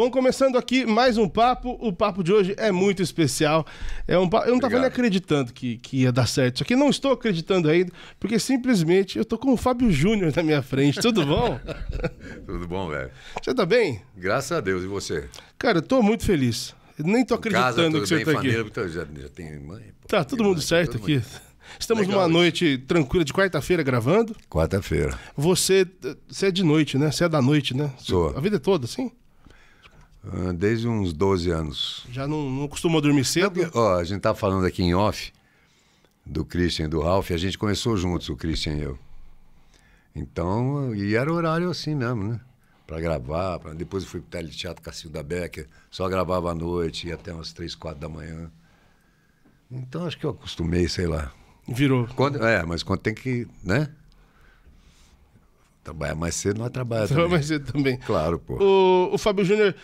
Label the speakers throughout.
Speaker 1: bom? Começando aqui mais um papo. O papo de hoje é muito especial. É um papo... Eu não estava nem acreditando que, que ia dar certo Só que Não estou acreditando ainda, porque simplesmente eu tô com o Fábio Júnior na minha frente. Tudo bom?
Speaker 2: Tudo bom, velho.
Speaker 1: Você tá bem? Graças a Deus. E você? Cara, eu tô muito feliz. nem tô acreditando casa, que você bem, tá família,
Speaker 2: aqui. Já, já tem mãe, pô,
Speaker 1: tá todo mundo mãe, certo aqui. Estamos Legal, numa isso. noite tranquila de quarta-feira gravando.
Speaker 2: Quarta-feira.
Speaker 1: Você, você é de noite, né? Você é da noite, né?
Speaker 2: Sou. A vida é toda, sim? Ah, desde uns 12 anos.
Speaker 1: Já não, não costuma
Speaker 2: dormir cedo? ó, a gente tá falando aqui em off do Christian e do Ralph, a gente começou juntos, o Christian e eu. Então, e era horário assim mesmo, né? Para gravar, pra... depois eu fui pro teleteatro Cacilda Becker, só gravava à noite, ia até umas 3, 4 da manhã. Então acho que eu acostumei, sei lá. Virou. Quando, é, mas quando tem que, né? Trabalhar mais cedo, nós trabalhamos. Trabalha mais cedo também. Claro, pô.
Speaker 1: O, o Fábio Júnior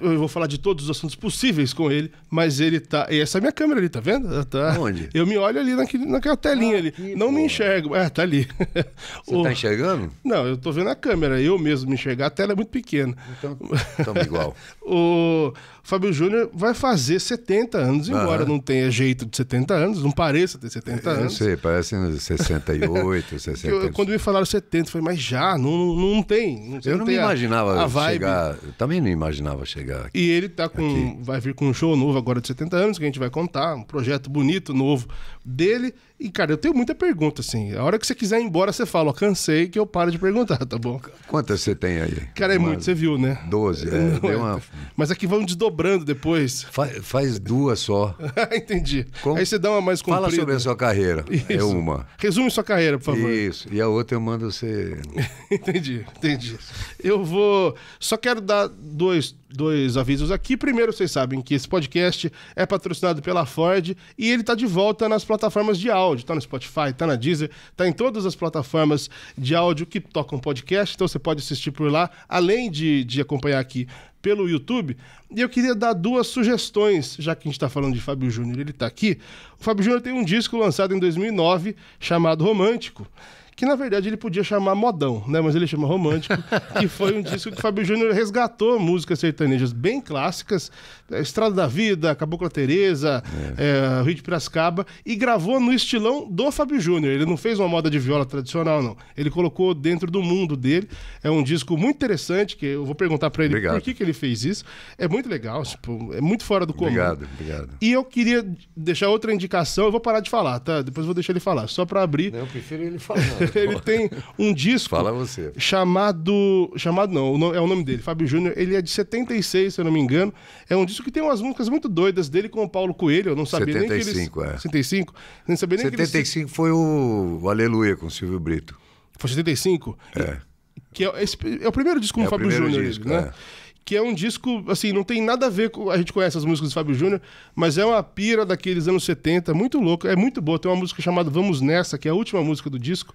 Speaker 1: eu vou falar de todos os assuntos possíveis com ele, mas ele tá. E essa é a minha câmera ali, tá vendo? tá... Onde? Eu me olho ali naquele, naquela telinha ah, ali. Não me enxergo. Ah, tá ali. Você o... tá enxergando? Não, eu tô vendo a câmera. Eu mesmo me enxergar, a tela é muito pequena. Então, estamos igual. o... Fábio Júnior vai fazer 70 anos, embora uhum. não tenha jeito de 70 anos, não pareça ter 70 eu anos. Não sei,
Speaker 2: parece 68, 60. Eu,
Speaker 1: quando me falaram 70, foi mas já, não, não tem. Não eu não me imaginava a, a chegar.
Speaker 2: Eu também não imaginava chegar. Aqui,
Speaker 1: e ele tá com. Aqui. Vai vir com um show novo agora de 70 anos, que a gente vai contar, um projeto bonito, novo dele. E, cara, eu tenho muita pergunta, assim. A hora que você quiser ir embora, você fala, ó, cansei que eu paro de perguntar, tá bom? Quantas você tem aí? Cara, é uma... muito, você viu, né? Doze, é. é... Uma... Mas aqui é vão desdobrando depois. Fa faz duas só. Entendi. Como... Aí você dá uma mais comprida. Fala sobre a sua
Speaker 2: carreira. É Isso. É uma.
Speaker 1: Resume sua carreira, por favor.
Speaker 2: Isso. E a outra eu mando você...
Speaker 1: entendi, entendi. Eu vou... Só quero dar dois dois avisos aqui. Primeiro, vocês sabem que esse podcast é patrocinado pela Ford e ele está de volta nas plataformas de áudio. Está no Spotify, está na Deezer, está em todas as plataformas de áudio que tocam podcast. Então você pode assistir por lá, além de, de acompanhar aqui pelo YouTube. E eu queria dar duas sugestões, já que a gente está falando de Fábio Júnior, ele está aqui. O Fábio Júnior tem um disco lançado em 2009 chamado Romântico que na verdade ele podia chamar modão, né? Mas ele chama romântico, que foi um disco que o Fábio Júnior resgatou músicas sertanejas bem clássicas, é, Estrada da Vida, Cabocla Teresa, é. é, Rio de Piracicaba, e gravou no estilão do Fábio Júnior. Ele não fez uma moda de viola tradicional, não. Ele colocou dentro do mundo dele. É um disco muito interessante, que eu vou perguntar para ele obrigado. por que, que ele fez isso. É muito legal, tipo, é muito fora do comum. Obrigado, obrigado. E eu queria deixar outra indicação, eu vou parar de falar, tá? Depois eu vou deixar ele falar, só para abrir. eu prefiro
Speaker 3: ele falar. ele
Speaker 1: tem um disco Fala você. chamado. Chamado não, é o nome dele, Fábio Júnior. Ele é de 76, se eu não me engano. É um disco que tem umas músicas muito doidas dele com o Paulo Coelho. Eu não sabia 75, nem que eles. É. 75, nem sabia nem 75
Speaker 2: que eles... foi o... o Aleluia com o Silvio Brito. Foi 75? É.
Speaker 1: E... Que é, esse... é o primeiro disco com é o Fábio Júnior, né? É que é um disco, assim, não tem nada a ver com. A gente conhece as músicas do Fábio Júnior, mas é uma pira daqueles anos 70, muito louca, é muito boa. Tem uma música chamada Vamos Nessa, que é a última música do disco,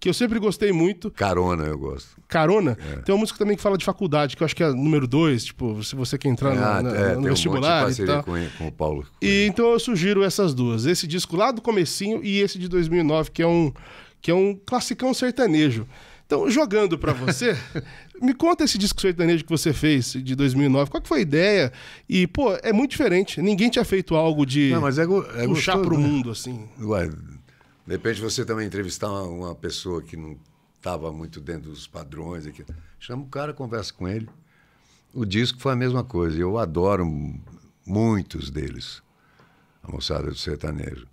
Speaker 1: que eu sempre gostei muito. Carona, eu gosto. Carona? É. Tem uma música também que fala de faculdade, que eu acho que é número 2, tipo, se você quer entrar é, na, na, é, no tem vestibular. Um monte de e tal. Com, com o Paulo. E então eu sugiro essas duas. Esse disco lá do comecinho e esse de 2009, que é um, que é um classicão sertanejo. Então, jogando para você, me conta esse disco sertanejo que você fez de 2009. Qual foi a ideia? E, pô, é muito diferente. Ninguém tinha feito algo de Não, mas é go... é puxar gostoso, né? mundo, assim.
Speaker 2: Ué, de repente você também entrevistar uma, uma pessoa que não estava muito dentro dos padrões. Aqui. Chama o cara, conversa com ele. O disco foi a mesma coisa. Eu adoro muitos deles, a moçada do sertanejo.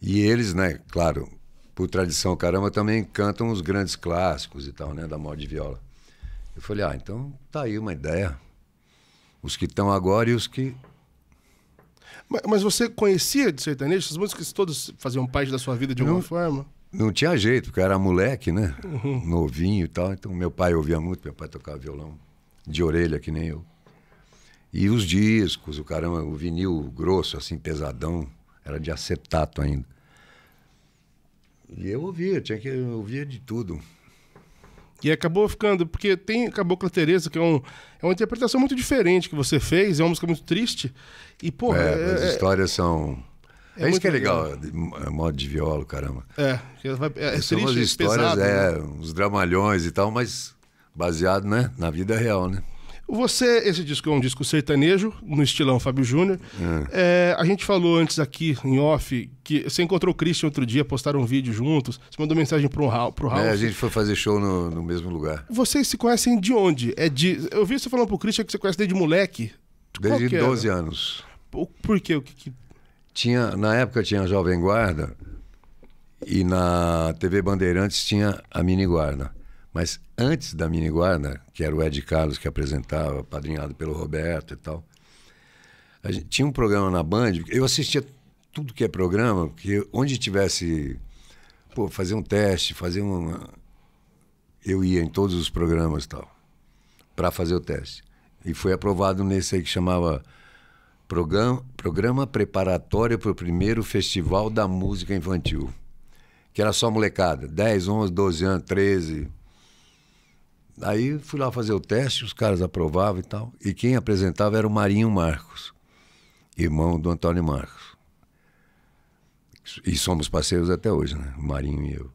Speaker 2: E eles, né, claro, por tradição caramba, também cantam os grandes clássicos e tal, né? Da moda de viola. Eu falei, ah, então tá aí uma ideia. Os que estão agora e os que.
Speaker 1: Mas, mas, você conhecia de sertanejo? As músicas todos faziam parte da sua vida de alguma não, forma?
Speaker 2: Não tinha jeito, porque era moleque, né? Uhum. Novinho e tal. Então meu pai ouvia muito, meu pai tocava violão de orelha, que nem eu. E os discos, o caramba, o vinil grosso, assim, pesadão, era de acetato ainda.
Speaker 1: E eu ouvia, tinha que ouvir de tudo. E acabou ficando, porque tem a Teresa, que é, um, é uma interpretação muito diferente que você fez, é uma música muito triste. E, pô. É, é as é,
Speaker 2: histórias são. É, é isso que é legal, legal. É modo de viola, caramba.
Speaker 1: É, é, é São triste, histórias, pesado, é, né?
Speaker 2: uns dramalhões e tal, mas baseado né, na vida
Speaker 1: real, né? Você, esse disco é um disco sertanejo, no estilão Fábio Júnior. É. É, a gente falou antes aqui em off que você encontrou o Christian outro dia, postaram um vídeo juntos, você mandou mensagem pro, Raul. pro É, a gente
Speaker 2: foi fazer show no, no, mesmo lugar.
Speaker 1: Vocês se conhecem de onde? É de. Eu vi você falando pro Christian que você conhece desde moleque. Desde 12 anos. Por quê? O que, que...
Speaker 2: Tinha, na época tinha a Jovem Guarda e na TV Bandeirantes tinha a Mini Guarda. Mas antes da miniguarda, que era o Ed Carlos que apresentava, padrinhado pelo Roberto e tal, gente, tinha um programa na Band, eu assistia tudo que é programa, porque onde tivesse, pô, fazer um teste, fazer uma... Eu ia em todos os programas e tal, para fazer o teste. E foi aprovado nesse aí que chamava Programa, programa Preparatório para o Primeiro Festival da Música Infantil. Que era só molecada, 10, 11, 12 anos, 13 Aí fui lá fazer o teste, os caras aprovavam e tal. E quem apresentava era o Marinho Marcos, irmão do Antônio Marcos. E somos parceiros até hoje, né? O Marinho e eu.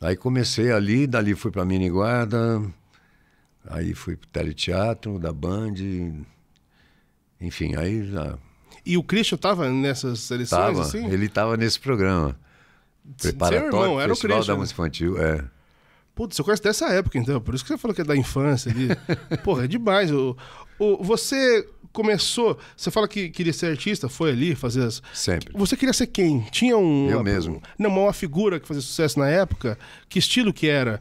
Speaker 2: Aí comecei ali, dali fui para Miniguarda, aí fui para o teleteatro da Band, enfim, aí já...
Speaker 1: E o Christian estava nessas seleções, tava, assim?
Speaker 2: ele estava nesse programa. Preparatório, irmão, era Festival Christian. da Música Infantil, é.
Speaker 1: Putz, eu conheço dessa época, então. Por isso que você falou que é da infância ali. Porra, é demais. O, o, você começou. Você fala que queria ser artista, foi ali fazer as. Sempre. Você queria ser quem? Tinha um. Eu uma, mesmo. Não, uma figura que fazia sucesso na época. Que estilo que era?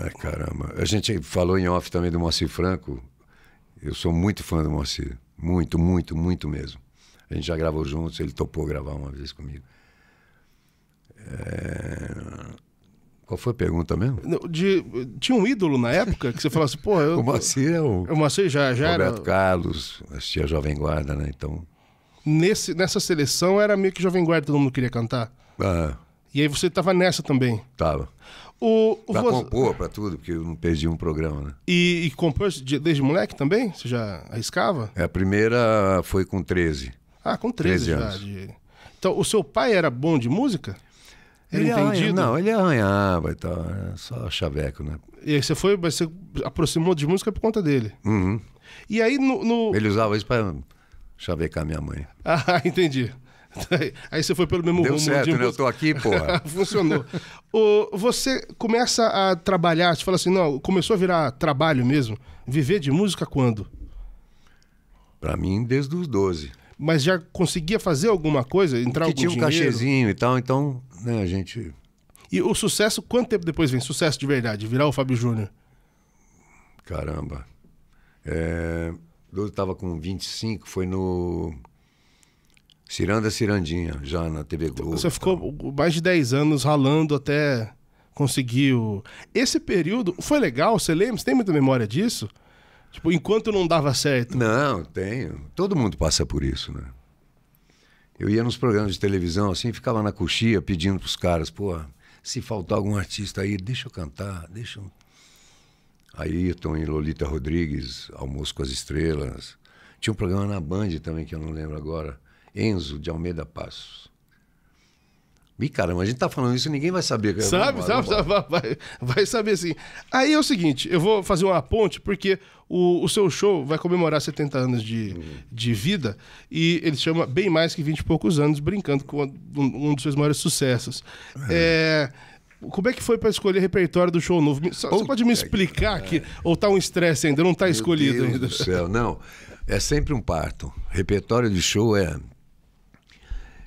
Speaker 1: Ai, caramba. A gente falou em
Speaker 2: off também do Moacir Franco. Eu sou muito fã do Moacir. Muito, muito, muito mesmo. A gente já gravou juntos, ele topou gravar uma vez comigo. É qual foi a pergunta mesmo?
Speaker 1: De, tinha um ídolo na época que você falasse, pô, eu. O Moacir é o. O já, já Roberto era...
Speaker 2: Carlos, assistia Jovem Guarda, né? Então.
Speaker 1: Nesse, nessa seleção era meio que Jovem Guarda, todo mundo queria cantar. Ah. E aí você tava nessa também? Tava. O, o pra compor,
Speaker 2: pra tudo, porque eu não perdi um programa, né?
Speaker 1: E, e compôs desde moleque também? Você já arriscava?
Speaker 2: É, a primeira foi com 13. Ah, com 13, 13 anos.
Speaker 1: De... Então, o seu pai era bom de música? Era ele é entendido? não,
Speaker 2: ele arranhava e tal, é só chaveco, né?
Speaker 1: E aí você foi, você aproximou de música por conta dele.
Speaker 2: Uhum. E aí no, no... Ele usava isso para chavecar
Speaker 1: minha mãe. Ah, entendi. Aí você foi pelo mesmo Deu rumo. Deu certo, né? Eu tô aqui, porra. Funcionou. o, você começa a trabalhar, você fala assim, não, começou a virar trabalho mesmo. Viver de música quando?
Speaker 2: Para mim, desde os 12
Speaker 1: mas já conseguia fazer alguma coisa, entrar Porque algum tinha um dinheiro.
Speaker 2: cachezinho e tal, então, né, a gente...
Speaker 1: E o sucesso, quanto tempo depois vem? Sucesso de verdade, virar o Fábio Júnior?
Speaker 2: Caramba. É... Eu tava com 25, foi no... Ciranda Cirandinha, já na TV Globo. Você
Speaker 1: ficou mais de 10 anos ralando até conseguir o... Esse período foi legal, você lembra? Você tem muita memória disso? Tipo, enquanto não dava certo.
Speaker 2: Não, tenho. Todo mundo passa por isso, né? Eu ia nos programas de televisão, assim, ficava na coxia pedindo pros caras, pô, se faltar algum artista aí, deixa eu cantar, deixa eu... Ayrton e Lolita Rodrigues, Almoço com as Estrelas. Tinha um programa na Band também, que eu não lembro agora. Enzo de Almeida Passos. Ih, caramba, a gente tá falando isso
Speaker 1: ninguém vai saber. Sabe, sabe, sabe vai, vai, saber sim. Aí é o seguinte, eu vou fazer uma ponte, porque o, o seu show vai comemorar 70 anos de, uhum. de vida e ele chama Bem Mais Que 20 e Poucos Anos, brincando com um, um dos seus maiores sucessos. É... é como é que foi para escolher repertório do show novo? Você pode me explicar aqui? que ou tá um estresse ainda, não tá escolhido Meu Deus ainda? Do céu,
Speaker 2: não. É sempre um parto. Repertório de show é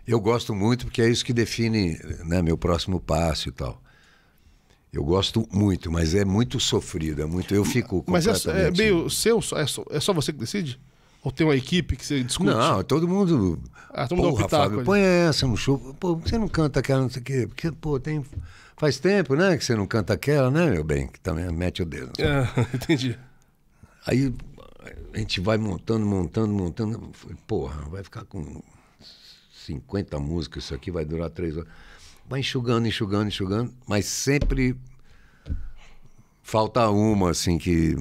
Speaker 2: eu gosto muito porque é isso que define né, meu próximo passo e tal. Eu gosto muito, mas é muito sofrido, é muito. Eu fico completamente. Mas é, é
Speaker 1: meio seu, é só, é só você que decide? Ou tem uma equipe que você discute? Não, todo mundo. Ah,
Speaker 3: todo mundo porra, Fábio, ali. põe
Speaker 2: essa, no show. Pô, por que você não canta aquela, não sei o quê? Porque, pô, tem. Faz tempo, né, que você não canta aquela, né, meu bem? Que também mete o dedo. Né? É, entendi. Aí a gente vai montando, montando, montando. Porra, vai ficar com 50 músicas, isso aqui vai durar três horas. Vai enxugando, enxugando, enxugando, mas sempre falta uma, assim, que.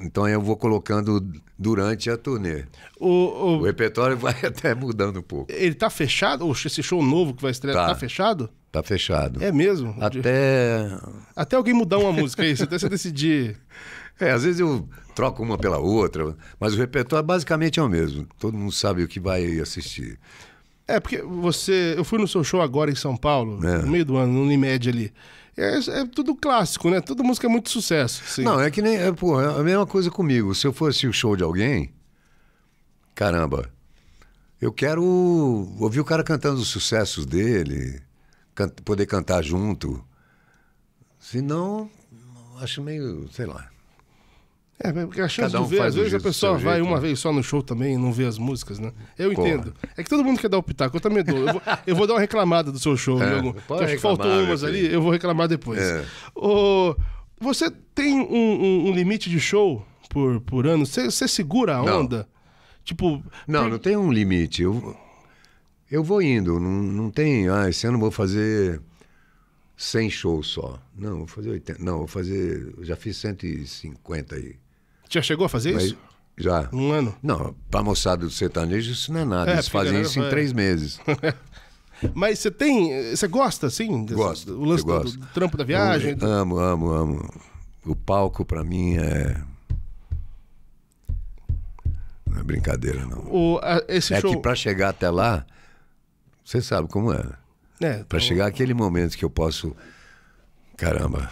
Speaker 2: Então eu vou colocando durante a turnê. O, o... o repertório vai
Speaker 1: até mudando um pouco. Ele tá fechado? Esse show novo que vai estrear tá, tá fechado?
Speaker 2: Tá fechado.
Speaker 1: É mesmo? Até. Até alguém mudar uma música, aí, Até você decidir. É, às
Speaker 2: vezes eu troco uma pela outra, mas o repertório basicamente é o mesmo. Todo mundo sabe o que vai
Speaker 1: assistir. É, porque você. Eu fui no seu show agora em São Paulo, é. no meio do ano, no Unimed ali. É, é, tudo clássico, né? Toda música é muito sucesso. Não, é que nem. É, porra, é a mesma coisa comigo. Se eu fosse o show de alguém, caramba,
Speaker 2: eu quero ouvir o cara cantando os sucessos dele, poder cantar junto.
Speaker 1: Senão, acho meio, sei lá. É, é, porque a chance um de ver, às vezes a pessoa vai jeito, uma né? vez só no show também e não vê as músicas, né? Eu Porra. entendo. É que todo mundo quer dar o pitaco, eu também dou. Eu vou, eu vou dar uma reclamada do seu show, é, meu, acho que faltou umas ali, eu vou reclamar depois. É. Oh, você tem um, um, um, limite de show por, por ano? Você, você segura a onda? Não. Tipo.
Speaker 2: Não, não tem um limite. Eu, eu vou indo, não, não tem. Ah, esse ano vou fazer. 100 shows só. Não, vou fazer 80. Não, vou fazer. Já fiz 150 aí.
Speaker 1: Já chegou a fazer isso?
Speaker 2: Já. Um ano? Não, para a moçada do sertanejo isso não é nada. É, Eles fazem isso em três meses.
Speaker 1: Mas você tem. Você gosta, assim? Gosto. O lance do, do, trampo da viagem? Eu,
Speaker 2: eu, amo, amo, amo. O palco, para mim, é. Não é brincadeira, não.
Speaker 1: O, a, esse é show... que para
Speaker 2: chegar até lá, você sabe como é. Né? é para então- chegar aquele momento que eu posso. Caramba.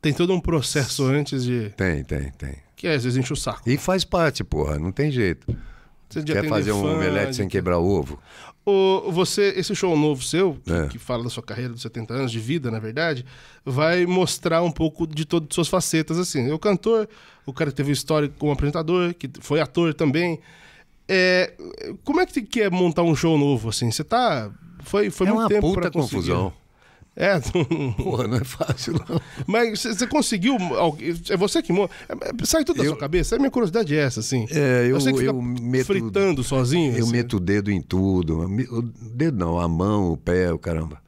Speaker 2: Tem todo um
Speaker 1: processo antes de.
Speaker 2: Tem, tem, tem que às vezes enche o saco. E faz parte, porra, não tem jeito.
Speaker 1: Você Quer fazer um fã, omelete sem
Speaker 2: quebrar o ovo?
Speaker 1: O, você, esse show novo seu, que, é. que, fala da sua carreira dos 70 anos de vida, na verdade, vai mostrar um pouco de todas as suas facetas, assim. O cantor, o cara que teve história como apresentador, que foi ator também. É, como é que quer é montar um show novo, assim? Você tá... Foi, foi é muito tempo É uma puta né? confusão. Conseguir. É. não é fácil, não. Mas você conseguiu. É você que. É, é, sai tudo da eu, sua cabeça? A minha curiosidade é essa, assim. É, eu, eu, sei que eu meto, fritando sozinho. Eu assim.
Speaker 2: meto o dedo em tudo. O dedo não, a mão, o pé, o caramba.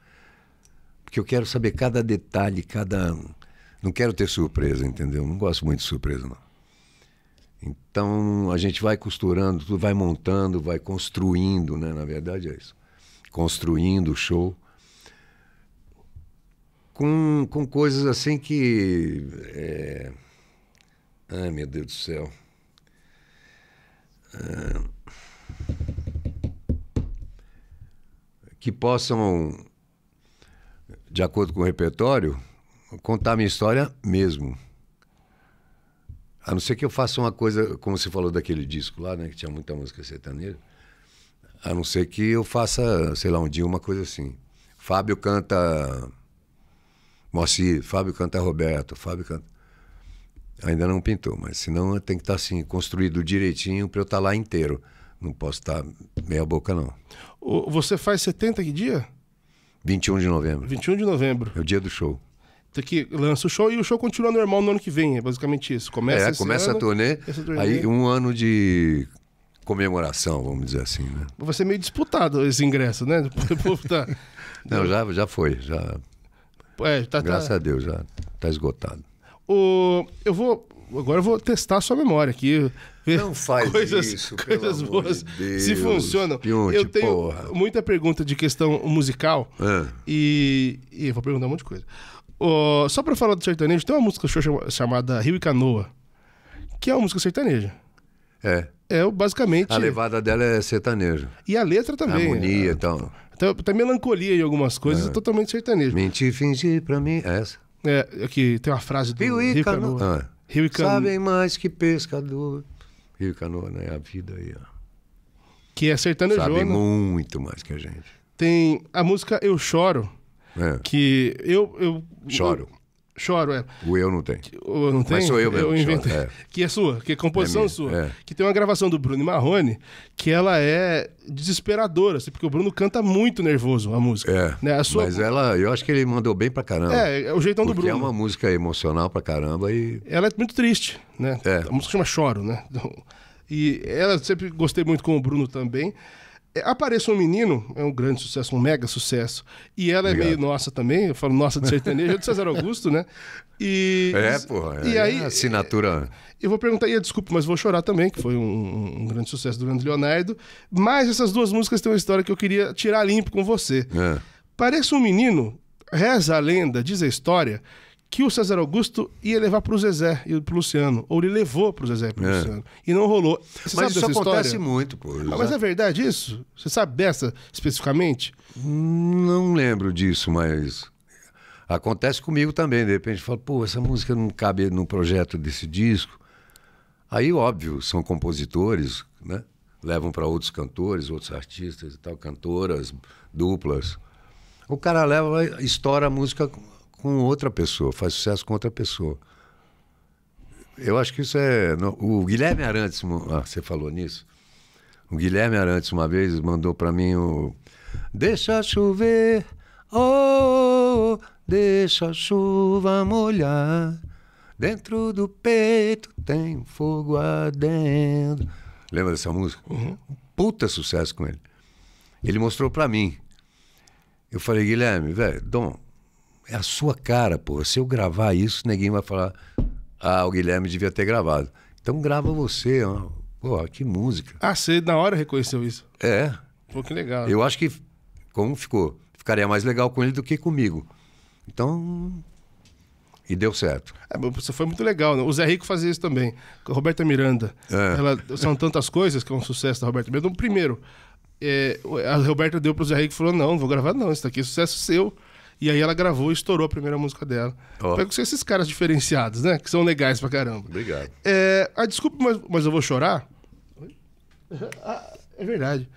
Speaker 2: Porque eu quero saber cada detalhe, cada. Não quero ter surpresa, entendeu? Não gosto muito de surpresa, não. Então a gente vai costurando, tudo vai montando, vai construindo, né? Na verdade é isso. Construindo o show com, com coisas assim que. É... Ai, meu Deus do céu. Ah, que possam, de acordo com o repertório, contar minha história mesmo. A não ser que eu faça uma coisa, como você falou daquele disco lá, né? Que tinha muita música sertaneja. A não ser que eu faça, sei lá, um dia uma coisa assim. Fábio canta Moacir, Fábio canta é Roberto, Fábio canta. Ainda não pintou, mas senão tem que estar tá assim, construído direitinho para eu estar tá lá inteiro. Não posso estar tá
Speaker 1: meia boca, não. Você faz 70 que dia? 21 de novembro. 21 de novembro. É o dia do show. tem que lança o show e o show continua normal no ano que vem, é basicamente isso. Começa, é, começa ano, a turnê, turnê, aí
Speaker 2: um ano de comemoração, vamos dizer assim, né?
Speaker 1: Vai ser é meio disputado esse ingresso, né?
Speaker 2: Não, já, já foi, já é, tá, tá. Graças tá... a Deus, já tá esgotado.
Speaker 1: O... Eu vou. Agora eu vou testar a sua memória aqui. Não faz coisas, isso, coisas boas de se funcionam. Pionte, eu tenho porra. muita pergunta de questão musical é. e, e eu vou perguntar um monte de coisa. Oh, só pra falar do sertanejo, tem uma música chamada Rio e Canoa, que é uma música sertaneja. É. É basicamente. A
Speaker 2: levada dela é sertanejo.
Speaker 1: E a letra também. A harmonia é. e é... tal. Então. Até, até melancolia em algumas coisas, é. totalmente sertanejo. Mentir, fingir pra mim, é essa. É, aqui tem uma frase do Rio e Cano... Ah. Rio e Cano... Sabem mais que pescador.
Speaker 2: Rio e Canoa, né? A vida aí, ó.
Speaker 1: Que é sertanejona. sabem né?
Speaker 2: muito mais que a gente.
Speaker 1: Tem a música Eu Choro,
Speaker 2: é. que
Speaker 1: eu... eu Choro. Eu, Choro, é. O eu não tem. não tem? Mas sou eu mesmo. Eu inventei. É. Que é sua, que é composição é sua. É. Que tem uma gravação do Bruno Marrone que ela é desesperadora, assim, porque o Bruno canta muito nervoso a música. É. Né? A sua... Mas
Speaker 2: ela, eu acho que ele
Speaker 1: mandou bem pra caramba. É, é o jeitão do Bruno. é uma música emocional pra caramba e. Ela é muito triste, né? É. A música chama Choro, né? E ela sempre gostei muito com o Bruno também. É, aparece um menino, é um grande sucesso, um mega sucesso. E ela Obrigado. é meio nossa também, eu falo nossa de sertanejo, é do César Augusto, né? E, é, pô, é e aí,
Speaker 2: assinatura.
Speaker 1: É, eu vou perguntar, e desculpa, mas vou chorar também, que foi um, um, grande sucesso do Leandro Leonardo. Mas essas duas músicas têm uma história que eu queria tirar limpo com você. É. um menino, reza a lenda, diz a história, que o César Augusto ia levar para o Zezé e para o Luciano. Ou ele levou para o Zezé e para o é. Luciano. E não rolou. Você mas isso acontece história? muito, pô. Ah, mas é verdade isso? Você sabe dessa especificamente?
Speaker 2: Não lembro disso, mas acontece comigo também. De repente eu falo, pô, essa música não cabe no projeto desse disco. Aí, óbvio, são compositores, né? Levam para outros cantores, outros artistas e tal, cantoras, duplas. O cara leva, estoura a música com outra pessoa, faz sucesso com outra pessoa. Eu acho que isso é. O Guilherme Arantes, ah, você falou nisso. O Guilherme Arantes uma vez mandou para mim o Deixa chover, oh, deixa a chuva molhar. Dentro do peito tem fogo ardendo. Lembra dessa música? Uhum. Puta sucesso com ele. Ele mostrou para mim. Eu falei, Guilherme, velho, Dom, é a sua cara, pô. Se eu gravar isso, ninguém vai falar. Ah, o Guilherme devia ter gravado. Então grava você, ó. Pô, que música. Ah, você na hora reconheceu isso? É.
Speaker 1: Pô, que legal. Eu acho
Speaker 2: que, como ficou, ficaria mais legal com ele do que comigo. Então, e deu certo.
Speaker 1: É, você foi muito legal. Né? O Zé Rico fazia isso também. A Roberta Miranda. É. Ela, são tantas coisas que é um sucesso da Roberta Miranda. Então, primeiro, é, a Roberta deu para o Zé Rico e falou: Não, não vou gravar, não. Isso aqui é sucesso seu. E aí ela gravou e estourou a primeira música dela. Oh. Pega com esses caras diferenciados, né? Que são legais pra caramba. Obrigado. É, ah, desculpe mas, mas eu vou chorar? Ah, é verdade.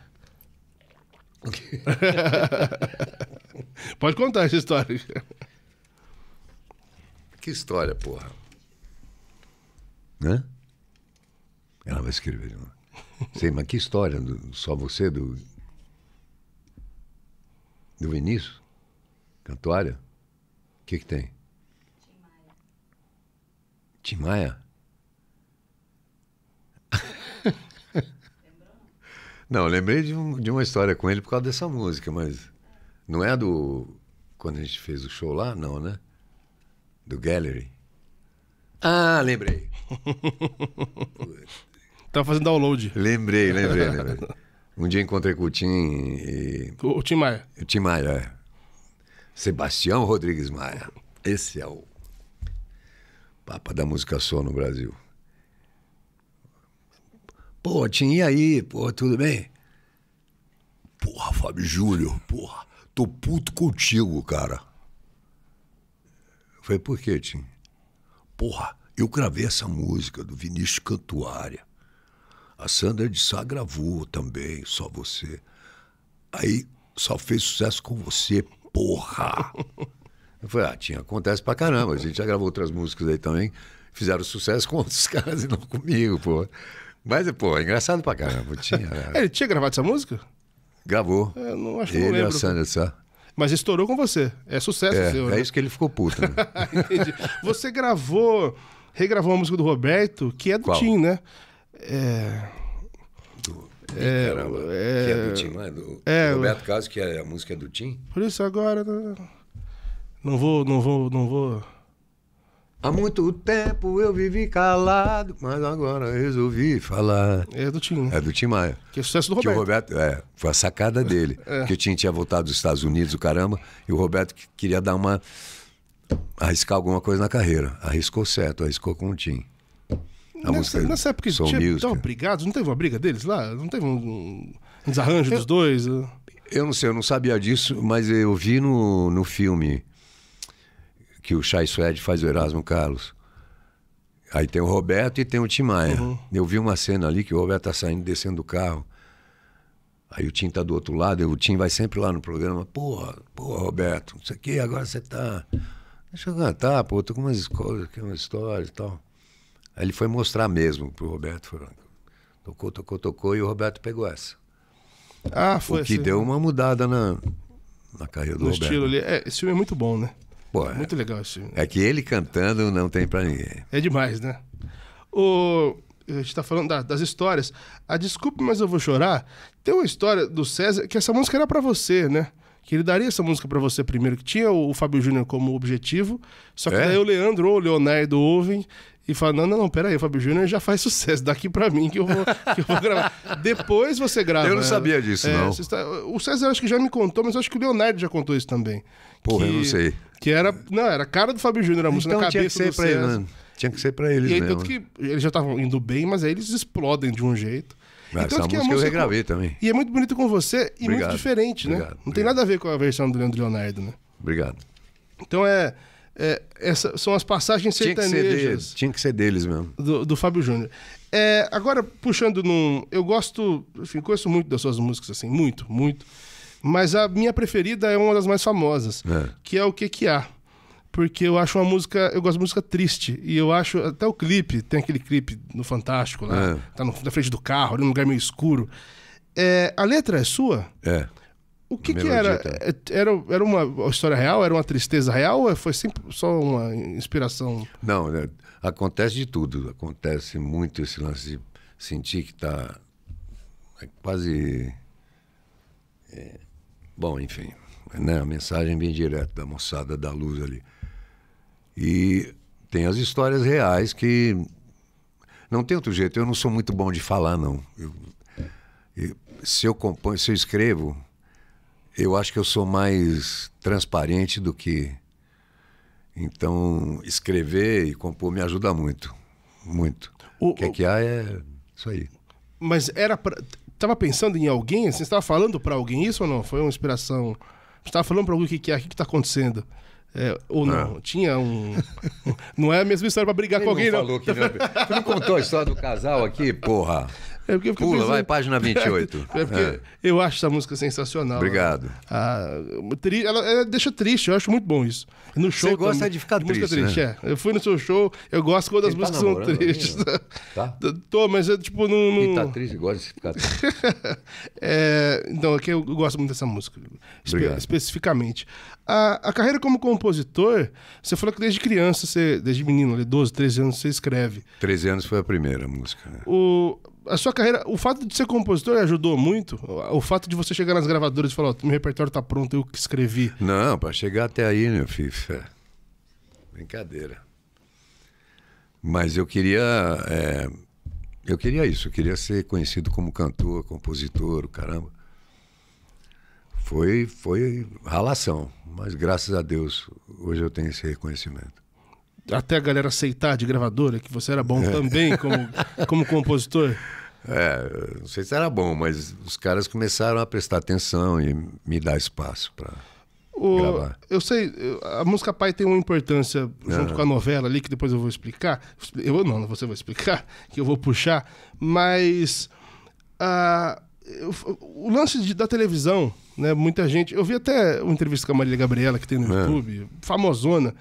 Speaker 1: Pode contar essa história. Que história, porra?
Speaker 2: Né? Ela vai escrever de novo. Sei, mas que história? Do, só você do. Do Vinícius? Cantuária? O que, que tem? Tim Maia? não, lembrei de, um, de, uma história com ele por causa dessa música, mas não é do. Quando a gente fez o show lá, não, né? Do Gallery. Ah, lembrei.
Speaker 1: Tava fazendo download. Lembrei, lembrei, lembrei.
Speaker 2: Um dia encontrei com o Tim e.
Speaker 1: o Tim Maia.
Speaker 2: O Tim Maia, é. Sebastião Rodrigues Maia. Esse é o papa da música soul no Brasil. Pô, tinha aí, pô, tudo bem? Porra, Fábio Júlio, porra, tô puto contigo, cara. Foi falei, por quê, Tim? Porra, eu gravei essa música do Vinícius Cantuária. A Sandra de Sá gravou também, só você. Aí só fez sucesso com você, porra! Eu falei, ah, tinha, acontece pra caramba. A gente já gravou outras músicas aí também. Fizeram sucesso com outros caras e não comigo, pô. Mas, pô, é engraçado pra caramba. Tinha, é. Ele
Speaker 1: tinha gravado essa música? Gravou. É, eu não acho que Ele não lembro. a Mas estourou com você. É sucesso é, seu, né? É isso
Speaker 2: que ele ficou puto, né?
Speaker 1: Entendi. Você gravou, regravou a música do Roberto, que é do Qual? Tim, né? É... É, Caramba, é, que é do é, Tim, não é? Do, é, do Roberto
Speaker 2: Caso, que é a música do Tim.
Speaker 1: Por isso agora né? não vou, não vou, não vou. Há muito tempo eu vivi calado,
Speaker 2: mas agora resolvi falar. É do Tim. Né? É do Tim Maia. Que é sucesso do Roberto. Que o Roberto é, foi a sacada é. dele. É. Que o Tim tinha voltado dos Estados Unidos, o caramba, e o Roberto queria dar uma arriscar alguma coisa na carreira. Arriscou certo, arriscou com o Tim. A nessa, música nessa época Soul tinha, estavam
Speaker 1: brigados, não teve uma briga deles lá? Não teve um, um desarranjo eu, dos dois? Eu
Speaker 2: não sei, eu não sabia disso, mas eu vi no, no filme que o Chai Suede faz o Erasmo Carlos. Aí tem o Roberto e tem o Tim Maia. Uhum. Eu vi uma cena ali que o Roberto tá saindo, descendo do carro. Aí o Tim tá do outro lado, e o Tim vai sempre lá no programa. Porra, porra, Roberto, não sei o que, agora você tá. Deixa eu cantar, pô, tô com umas, coisas, umas histórias e tal. Aí ele foi mostrar mesmo pro Roberto Franco. Tocou, tocou, tocou e o Roberto pegou essa.
Speaker 1: Ah, foi o que assim. deu uma
Speaker 2: mudada na, na carreira do no Roberto. estilo
Speaker 1: ali. É, esse filme é muito bom, né? Pô, é, muito é. legal esse filme.
Speaker 2: É que ele cantando não tem para ninguém.
Speaker 1: É demais, né? O, a gente está falando da, das histórias. A ah, Desculpe, mas eu vou chorar. Tem uma história do César que essa música era para você, né? Que ele daria essa música para você primeiro, que tinha o, o Fábio Júnior como objetivo, só que é? daí o Leandro ou o Leonardo ouvem e fala: não, não, não, peraí, o Fábio Júnior já faz sucesso, daqui para mim que eu, vou, que eu vou gravar. Depois você grava. Eu não né? sabia disso, é, não. Está... o César acho que já me contou, mas acho que o Leonardo já contou isso também.
Speaker 3: Porra, que, eu não sei.
Speaker 1: Que era. Não, era a cara do Fábio Júnior, a música então, na cabeça tinha que ser do pra César. Ele, né?
Speaker 2: Tinha que ser pra eles, e aí, mesmo. Tanto que
Speaker 3: né?
Speaker 1: eles já estavam indo bem, mas aí eles explodem de um jeito. Mas ah, essa música, música eu regravei com... também. E é muito bonito com você e obrigado, muito diferente, né? Obrigado, não obrigado. tem nada a ver com a versão do Leandro Leonardo, né? Obrigado. Então é. É, essa, são as passagens tinha sertanejas.
Speaker 2: tinha que ser deles mesmo.
Speaker 1: Do, do Fábio Júnior. É, agora, puxando num. Eu gosto. Enfim, conheço muito das suas músicas, assim, muito, muito. Mas a minha preferida é uma das mais famosas, é. que é O Que Que Há. Porque eu acho uma música. Eu gosto de música triste. E eu acho. Até o clipe, tem aquele clipe no Fantástico lá. É. Tá no, na frente do carro, ali num lugar meio escuro. É, a letra é sua? É. O que, que era? era? Era uma história real? Era uma tristeza real? Ou foi sempre só uma inspiração?
Speaker 2: Não, né? acontece de tudo. Acontece muito esse lance de sentir que está é quase. É... Bom, enfim, né? a mensagem vem direto da moçada da luz ali. E tem as histórias reais que. Não tem outro jeito. Eu não sou muito bom de falar, não. Eu... Eu... se eu componho, se eu escrevo eu acho que eu sou mais transparente do que. Então, escrever e compor me ajuda muito. Muito. O, o que é que há é isso aí.
Speaker 1: Mas era pra... Tava pensando em alguém? Assim, você estava falando para alguém isso ou não? Foi uma inspiração? Você estava falando para alguém o que, que é, o que está acontecendo? É, ou não. não. Ah. Tinha um. não é a mesma história para brigar Ele com alguém, não. Falou não. Que não. É tu não contou a história do casal
Speaker 2: aqui, porra? É Pula, pensando... vai, página 28. é porque é.
Speaker 1: eu acho essa música sensacional. Obrigado. Ah, ah, tri... Ela, ela, deixa triste, eu acho muito bom isso. No show Você gosta também, de ficar de triste, triste né? é. Eu fui no seu show, eu gosto quando as tá músicas são né? tristes. Tá? Tô, mas é tipo, não... não... tá triste, gosta de ficar triste. é, então, aqui é eu gosto muito dessa música. Espe especificamente. A, a, carreira como compositor, você falou que desde criança, você, desde menino, 12, 13 anos, você escreve.
Speaker 2: 13 anos foi a primeira música. Né?
Speaker 1: O a sua carreira, o fato de ser compositor ajudou muito? O fato de você chegar nas gravadoras e falar, oh, meu repertório tá pronto, eu que escrevi.
Speaker 2: Não, para chegar até aí, meu filho, é brincadeira. Mas eu queria, é, eu queria isso, eu queria ser conhecido como cantor, compositor, caramba. Foi, foi ralação, mas graças a Deus hoje eu tenho esse reconhecimento
Speaker 1: até a galera aceitar de gravadora que você era bom é. também como, como compositor?
Speaker 2: É, não sei se era bom, mas os caras começaram a prestar atenção e me dar espaço para
Speaker 1: gravar. Eu sei, a música Pai tem uma importância junto é. com a novela ali, que depois eu vou explicar. Eu não, você vai explicar, que eu vou puxar, mas a, ah, o lance de, da televisão, né? Muita gente. Eu vi até uma entrevista com a Marília Gabriela que tem no é. YouTube, famosona,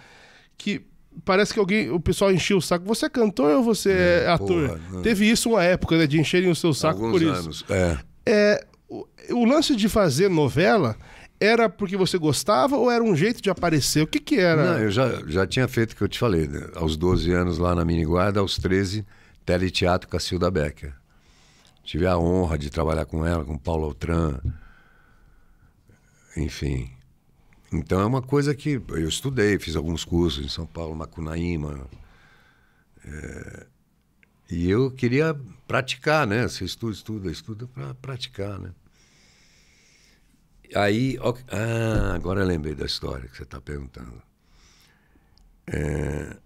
Speaker 1: que parece que alguém, o pessoal encheu o saco. Você é cantor ou você é, é ator? Porra, né? Teve isso uma época, né? De encherem o seu saco Alguns por isso. Anos, é. é o, o, lance de fazer novela era porque você gostava ou era um jeito de aparecer? O que que era? Não, eu
Speaker 2: já, já tinha feito o que eu te falei, né? Aos 12 anos lá na Miniguarda, aos 13, teleteatro Cacilda Becker. Tive a honra de trabalhar com ela, com Paulo Altran. Enfim, então é uma coisa que eu estudei, fiz alguns cursos em São Paulo, Macunaíma. É, e eu queria praticar, né? Você estuda, estuda, estuda para praticar, né? Aí, ok, ah, agora eu lembrei da história que você está perguntando. É,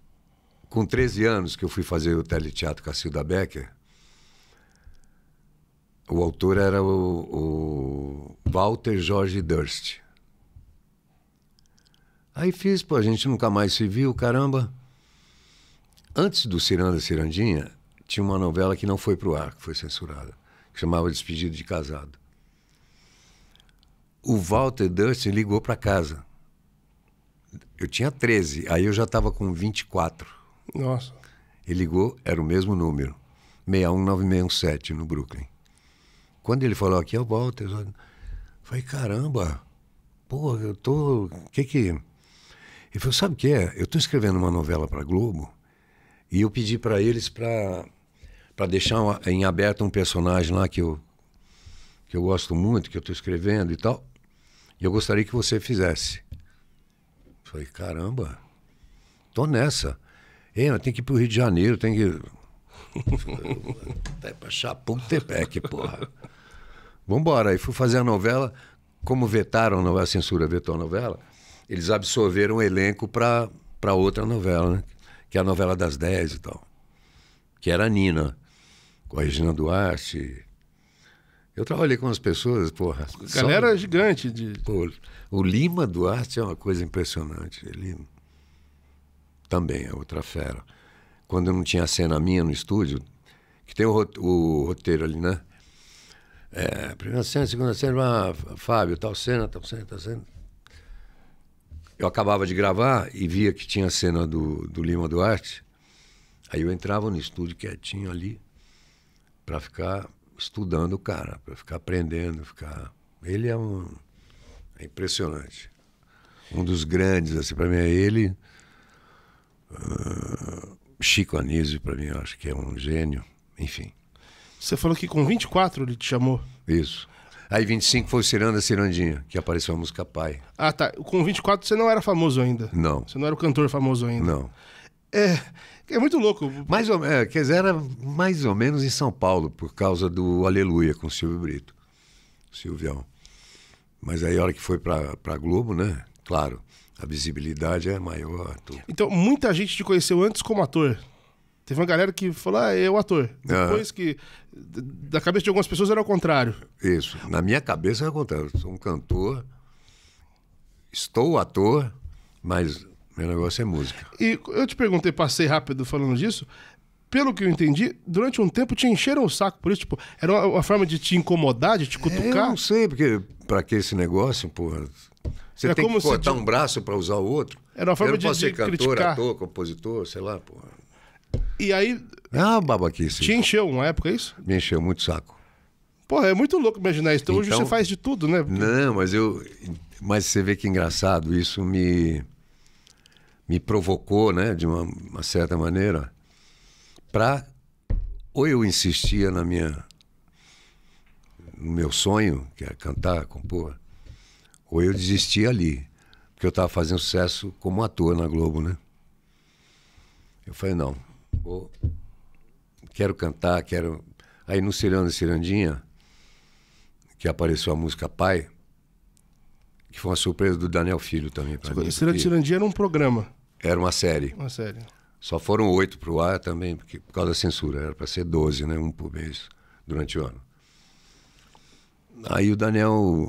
Speaker 2: com 13 anos que eu fui fazer o teleteatro Cacilda Becker, o autor era o, o Walter Jorge Durst. Aí fiz, pô, a gente nunca mais se viu, caramba. Antes do Ciranda Cirandinha, tinha uma novela que não foi pro ar, que foi censurada, que chamava Despedido de Casado. O Walter Dustin ligou para casa. Eu tinha 13, aí eu já estava com 24. Nossa. Ele ligou, era o mesmo número, 619617, no Brooklyn. Quando ele falou aqui é o Walter, eu falei, caramba, pô, eu tô. O que que. Ele falou: Sabe o que é? Eu estou escrevendo uma novela para Globo e eu pedi para eles para deixar uma, em aberto um personagem lá que eu, que eu gosto muito, que eu estou escrevendo e tal. E eu gostaria que você fizesse. Eu falei: Caramba, tô nessa. Ei, tem que ir para o Rio de Janeiro, tem que. Até tá para Chapultepec, porra. Vambora. Aí fui fazer a novela. Como vetaram a novela, a censura vetou a novela, eles absorveram o elenco para outra novela, né? que é a novela das 10 e tal, que era a Nina, com a Regina Duarte. Eu trabalhei com as pessoas, porra.
Speaker 3: A galera só... É
Speaker 2: gigante de. Pô, o Lima Duarte é uma coisa impressionante. Ele também é outra fera. Quando eu não tinha cena minha no estúdio, que tem o, o roteiro ali, né? É, primeira cena, segunda cena, ah, Fábio, tal cena, tal cena, tal cena eu acabava de gravar e via que tinha a cena do, do Lima Duarte. Aí eu entrava no estúdio quietinho ali para ficar estudando o cara, para ficar aprendendo, ficar. Ele é um é impressionante. Um dos grandes assim para mim é ele. Uh, Chico Anísio para mim eu acho que é um gênio, enfim.
Speaker 1: Você falou que com 24 ele te chamou?
Speaker 2: Isso. Aí 25 foi Ciranda Cirandinha, que apareceu a música Pai.
Speaker 1: Ah, tá. Com 24 você não era famoso ainda. Não. Você não era o cantor
Speaker 2: famoso ainda. Não.
Speaker 1: É, é muito louco. Mais ou, é, quer dizer, era
Speaker 2: mais ou menos em São Paulo, por causa do Aleluia com o Silvio Brito. Silvião. Mas aí a hora que foi para Globo, né? Claro, a visibilidade é maior.
Speaker 1: Então, muita gente te conheceu antes como ator. Teve uma galera que falou, ah, é o ator. Depois ah. que. Da cabeça de algumas pessoas era o contrário.
Speaker 2: Isso. Na minha cabeça era o contrário. Sou um cantor, estou ator, mas meu negócio é música.
Speaker 1: E eu te perguntei, passei rápido falando disso. Pelo que eu entendi, durante um tempo te encheram o saco por isso. Tipo, era uma, uma forma de te incomodar, de te é, cutucar? Eu não sei,
Speaker 2: porque para que esse negócio, porra? Você era tem que cortar um braço para usar o outro? Era uma forma eu de, de, de criticar. ser cantor, ator, compositor, sei lá, porra.
Speaker 1: E aí. Ah, babaquice. Te encheu uma época, é isso? Me encheu muito saco. Porra, é muito louco imaginar isso. Então, então, hoje você faz de tudo,
Speaker 2: né? Porque... Não, mas eu. Mas você vê que engraçado, isso me. me provocou, né, de uma, uma certa maneira, para Ou eu insistia na minha. no meu sonho, que era é cantar, compor, ou eu desistia ali. Porque eu tava fazendo sucesso como ator na Globo, né? Eu falei, não, Vou, quero cantar, quero. Aí no Ciranda Cirandinha, que apareceu a música Pai, que foi uma surpresa do Daniel Filho também para mim. Ciranda Cirandinha
Speaker 1: era um programa.
Speaker 2: Era uma série. Uma série. Só foram oito para o ar também, porque, por causa da censura. Era para ser doze, né? Um por mês durante o ano. Aí o Daniel.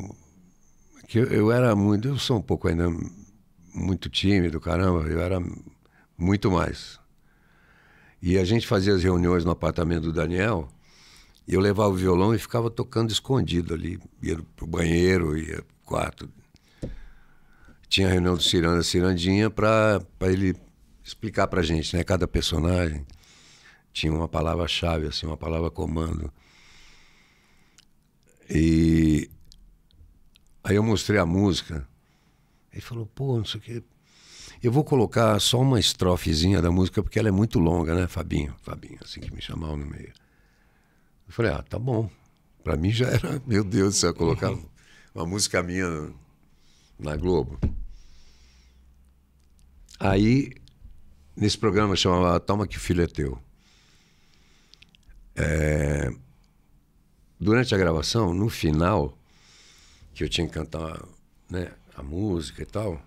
Speaker 2: Que eu, eu era muito. Eu sou um pouco ainda muito tímido, caramba. Eu era muito mais. E a gente fazia as reuniões no apartamento do Daniel. E eu levava o violão e ficava tocando escondido ali. Ia pro banheiro, ia pro quarto. Tinha a reunião do Ciranda Cirandinha para ele explicar pra gente, né? Cada personagem tinha uma palavra-chave, assim, uma palavra comando. E aí eu mostrei a música. Ele falou, pô, não sei o que. Eu vou colocar só uma estrofezinha da música, porque ela é muito longa, né, Fabinho? Fabinho, assim que me chamava no meio. Eu falei, ah, tá bom. Para mim já era, meu Deus do céu, colocar uma música minha na Globo. Aí, nesse programa chamava Toma que o filho é teu. É... Durante a gravação, no final, que eu tinha que cantar né, a música e tal,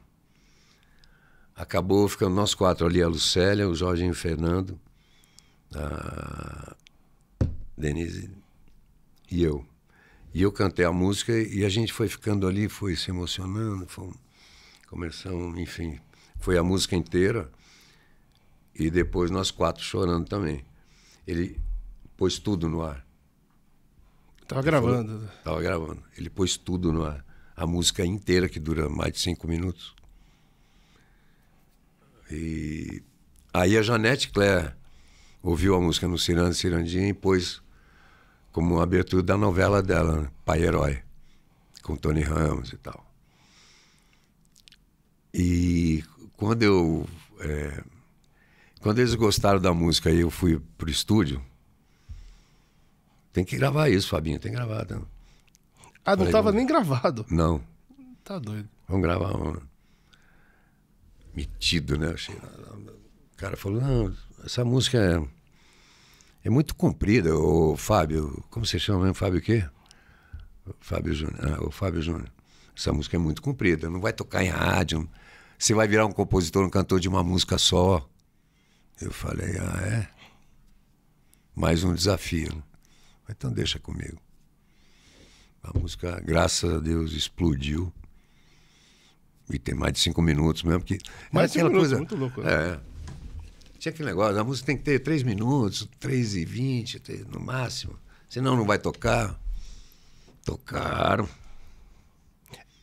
Speaker 2: acabou ficando nós quatro ali, a Lucélia, o Jorge e o Fernando, a Denise e eu. E eu cantei a música e a gente foi ficando ali, foi se emocionando, foi, começamos, enfim, foi a música inteira e depois nós quatro chorando também. Ele pôs tudo no ar.
Speaker 1: Tava gravando.
Speaker 2: tava gravando. Ele pôs tudo no ar. A música inteira, que dura mais de cinco minutos. E aí a Janete Claire ouviu a música no Ciranda Cirandinha e pôs como abertura da novela dela, né? Pai Herói, com Tony Ramos e tal. E quando eu. É, quando eles gostaram da música e eu fui pro estúdio, tem que gravar isso, Fabinho, tem que gravar. Tá? Ah, não estava nem gravado? Não. Tá doido. Vamos gravar uma metido, né? Achei, o cara falou, não, essa música é, é muito comprida, o Fábio, como você chama mesmo? Fábio o quê? Fábio Júnior. Ah, o Fábio Júnior. Essa música é muito comprida, não vai tocar em rádio. Você vai virar um compositor, um cantor de uma música só. Eu falei, ah, é? Mais um desafio. Então deixa comigo. A música, graças a Deus, explodiu. E tem mais de cinco minutos mesmo. porque mais uma cinco minutos, coisa, muito louco. Né? É. Tinha aquele negócio, a música tem que ter três minutos, três e vinte, no máximo. Senão não vai tocar. Tocaram.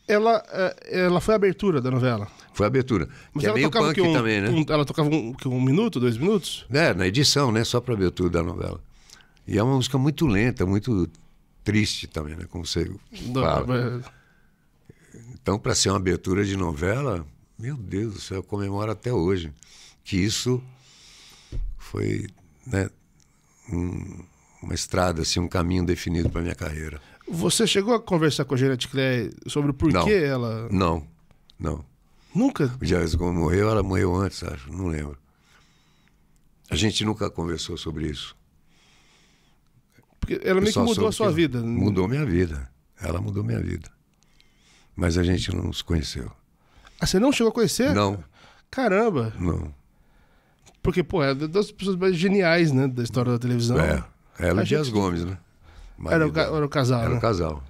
Speaker 1: Ela, é, ela foi a abertura da novela.
Speaker 2: Foi a abertura. Mas que é ela é meio punk um, também, né? Um, ela tocava um, um minuto, dois minutos? É, na edição, né? Só pra abertura da novela. E é uma música muito lenta, muito triste também, né? Como você fala. Não, é, mas... Então, para ser uma abertura de novela, meu Deus do céu, eu comemoro até hoje que isso foi né, um, uma estrada, assim, um caminho definido para minha carreira.
Speaker 1: Você chegou a conversar com a Gerard Clay sobre o porquê ela.
Speaker 2: Não, não. Nunca? O Jairus morreu, ela morreu antes, acho, não lembro. A gente nunca conversou sobre isso.
Speaker 1: Porque ela meio que mudou a sua vida. Mudou
Speaker 2: minha vida. Ela mudou minha vida. Mas a gente não se conheceu.
Speaker 1: Ah, você não chegou a conhecer? Não. Caramba. Não. Porque, pô, é das pessoas mais geniais, né? Da história da televisão. É. Ela e Dias gente... Gomes, né? era, o, era o casal. Era né? o casal.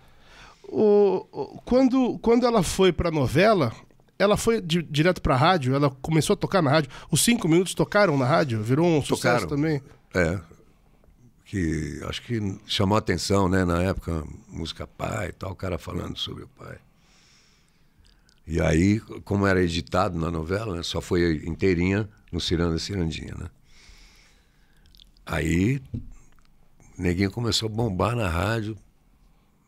Speaker 1: O, quando, quando ela foi pra novela, ela foi di, direto pra rádio, ela começou a tocar na rádio. Os cinco minutos tocaram na rádio, virou um tocaram. sucesso também.
Speaker 2: É. Que acho que chamou atenção, né? Na época, música pai e tal, o cara falando sobre o pai. E aí, como era editado na novela, né, só foi inteirinha no Ciranda Cirandinha, né? Aí, neguinho começou a bombar na rádio.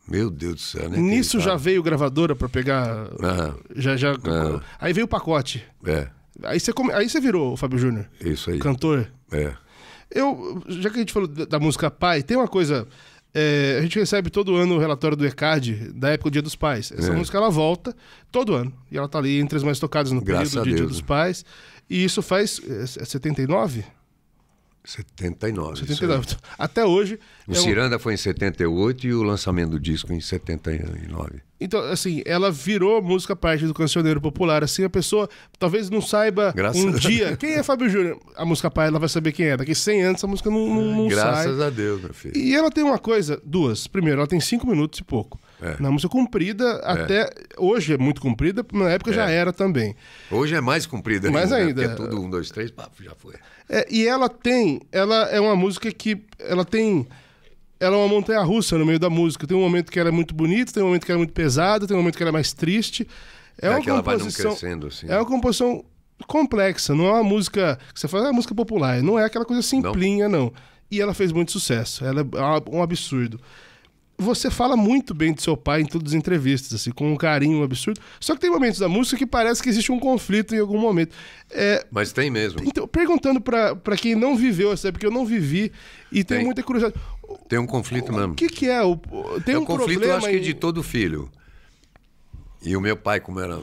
Speaker 2: Meu Deus do céu, né? Nisso já
Speaker 1: veio gravadora para pegar.
Speaker 2: Ah, já, já... Ah,
Speaker 1: aí veio o pacote. É. Aí você, come... aí você virou o Fábio Júnior. Isso aí. Cantor. É. Eu, já que a gente falou da música pai, tem uma coisa é, a gente recebe todo ano o relatório do ECAD, da época do Dia dos Pais. Essa é. música ela volta todo ano. E ela tá ali entre as mais tocadas no Graças período de Dia dos Pais. E isso faz. É, 79? É
Speaker 2: 79. 79. Então,
Speaker 1: até hoje. O é Ciranda
Speaker 2: um... foi em 78 e o lançamento do disco em 79.
Speaker 1: Então, assim, ela virou música parte do cancioneiro popular. Assim, a pessoa talvez não saiba Graças um dia quem é Fábio Júnior. A música parte ela vai saber quem é. Daqui 100 anos a música não, não, não Graças sai. a Deus, meu filho. E ela tem uma coisa, duas. Primeiro, ela tem cinco minutos e pouco. É. Na música comprida, é. até hoje é muito comprida, na época é. já era também. Hoje é mais comprida. Mais ainda. Né? ainda. É tudo um,
Speaker 2: dois, três, papo, já foi.
Speaker 1: É, e ela tem, ela é uma música que ela tem ela é uma montanha russa no meio da música. Tem um momento que ela é muito bonita, tem um momento que ela é muito pesada, tem um momento que ela é mais triste. É, é uma composição, ela vai não crescendo, assim. É uma composição complexa, não é uma música que você fala, ah, é uma música popular, não é aquela coisa simplinha, não. não. E ela fez muito sucesso, ela é, é um absurdo você fala muito bem do seu pai em todas as entrevistas, assim, com um carinho absurdo. Só que tem momentos da música que parece que existe um conflito em algum momento. É, Mas tem mesmo. Então, perguntando para quem não viveu essa porque eu não vivi e tem. tenho muita curiosidade.
Speaker 2: Tem um conflito o, mesmo. O que,
Speaker 1: que é? O, tem é um, um conflito, problema eu acho em... que é de
Speaker 2: todo filho. E o meu pai, como era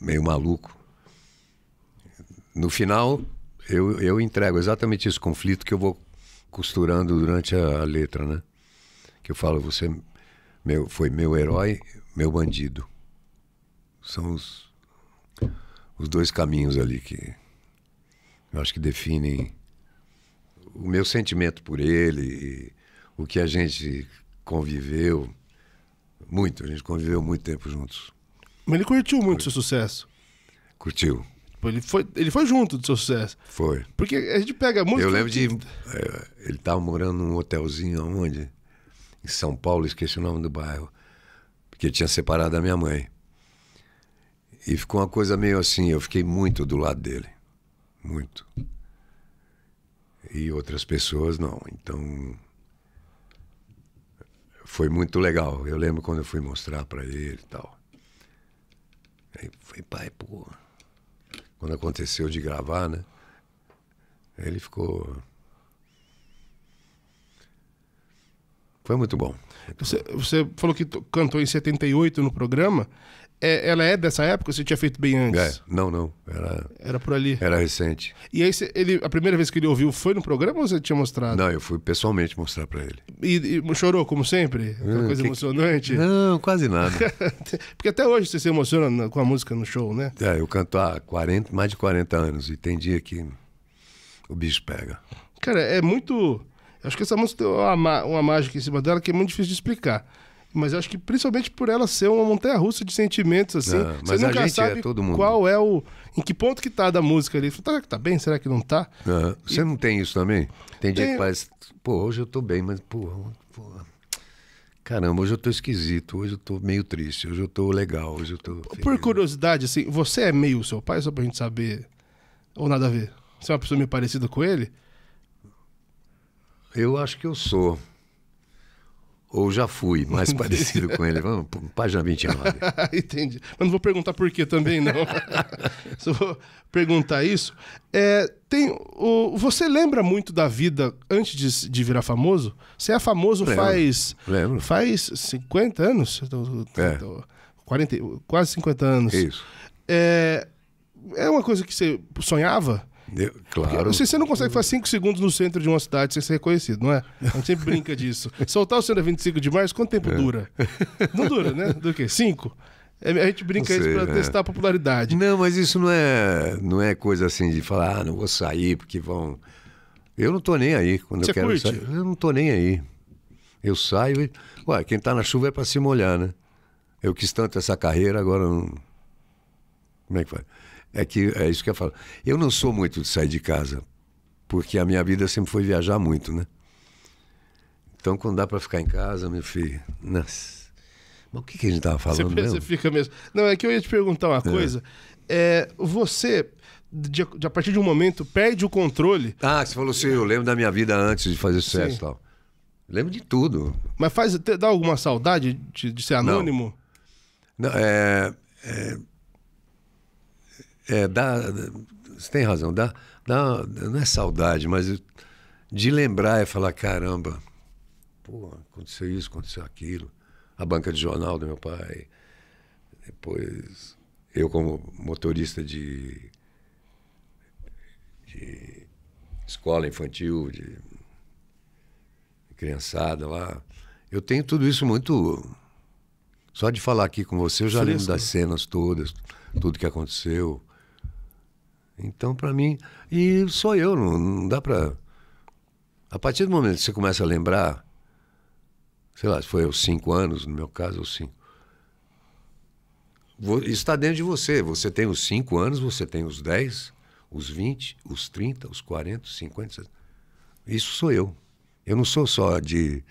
Speaker 2: meio maluco, no final eu, eu entrego exatamente esse conflito que eu vou costurando durante a, a letra, né? que eu falo, você é meu, foi meu herói, meu bandido. São os, os dois caminhos ali que eu acho que definem o meu sentimento por ele, o que a gente conviveu muito, a gente conviveu muito tempo juntos.
Speaker 1: Mas ele curtiu muito o seu sucesso. Curtiu. Tipo, ele foi, ele foi junto do seu sucesso. Foi. Porque a gente pega muito. Eu lembro de.
Speaker 2: É, ele estava morando num hotelzinho aonde? em São Paulo, esqueci o nome do bairro, porque tinha separado da minha mãe. E ficou uma coisa meio assim, eu fiquei muito do lado dele, muito. E outras pessoas não, então foi muito legal. Eu lembro quando eu fui mostrar para ele e tal. Aí foi pai, pô. Quando aconteceu de gravar, né? Ele ficou
Speaker 1: Foi muito bom. Você, você falou que cantou em 78 no programa. É, ela é dessa época ou você tinha feito bem antes? É,
Speaker 2: não, não. Era, era por ali. Era recente.
Speaker 1: E aí, você, ele, a primeira vez que ele ouviu foi no programa ou você tinha mostrado?
Speaker 2: Não, eu fui pessoalmente mostrar para ele.
Speaker 1: E, e, chorou, como sempre? Aquela Uma coisa que... emocionante? Não, quase nada. Porque até hoje você se emociona com a música no show, né?
Speaker 2: É, eu canto há 40, mais de 40 anos e tem dia que o bicho pega.
Speaker 1: Cara, é muito Acho que essa música tem uma, uma mágica em cima dela que é muito difícil de explicar. Mas acho que principalmente por ela ser uma montanha russa de sentimentos, assim. Não, é, você nunca sabe é, qual é o. Em que ponto que tá da música ali. Será que tá bem? Será que não tá?
Speaker 2: É. Você não tem isso também? Tem dia tem... que faz. Pô, hoje eu tô bem, mas, pô, Caramba, hoje eu tô esquisito, hoje eu tô meio triste, hoje eu tô legal, hoje eu tô. Feliz.
Speaker 1: Por curiosidade, assim, você é meio seu pai, só pra gente saber. Ou nada a ver? Você é uma pessoa meio parecida com ele?
Speaker 2: Eu acho que eu sou. Ou já fui mais parecido com ele. Vamos, página 29.
Speaker 1: Entendi. Mas não vou perguntar por que também, não. Só vou perguntar isso. É, tem, o, você lembra muito da vida antes de, de virar famoso? Você é famoso lembro, faz.
Speaker 2: Lembro. Faz
Speaker 1: 50 anos? É. 40, quase 50 anos. Isso. É, é uma coisa que você sonhava? Eu, claro. Porque, você não consegue fazer 5 segundos no centro de uma cidade sem ser reconhecido, não é? A gente sempre brinca disso. Soltar o centro a é 25 de março, quanto tempo é. dura? Não dura, né? Do quê? 5? É, a gente brinca sei, isso para é. testar a popularidade. Não, mas isso não é,
Speaker 2: não é coisa assim de falar, ah, não vou sair porque vão. Eu não tô nem aí quando Você eu quero curte? sair. Eu não tô nem aí. Eu saio e. Ué, quem tá na chuva é para se molhar, né? Eu quis tanto essa carreira, agora não. Como é que faz? É que é isso que eu falo. Eu não sou muito de sair de casa, porque a minha vida sempre foi viajar muito, né? Então, quando dá para ficar em casa, meu filho. Nossa. Mas o que, que a gente tava falando? Você, mesmo? você
Speaker 1: fica mesmo. Não, é que eu ia te perguntar uma é. coisa. É, você, de, de, a partir de um momento, perde o controle. Ah, você falou assim: eu lembro
Speaker 2: da minha vida antes de fazer sucesso e tal. Lembro de tudo.
Speaker 1: Mas faz, dá alguma saudade de, de ser anônimo? Não. Não, é, é, é, dá,
Speaker 2: você tem razão, dá, dá, não é saudade, mas de lembrar é falar: caramba, pô, aconteceu isso, aconteceu aquilo. A banca de jornal do meu pai. Depois, eu, como motorista de, de escola infantil, de criançada lá, eu tenho tudo isso muito. Só de falar aqui com você, eu já lembro das cenas todas, tudo que aconteceu. Então, para mim, e sou eu, não, não dá para. A partir do momento que você começa a lembrar, sei lá, foi aos cinco anos, no meu caso, aos cinco. Isso está dentro de você. Você tem os cinco anos, você tem os dez, os vinte, os trinta, os quarenta, os cinquenta. Isso sou eu. Eu não sou só de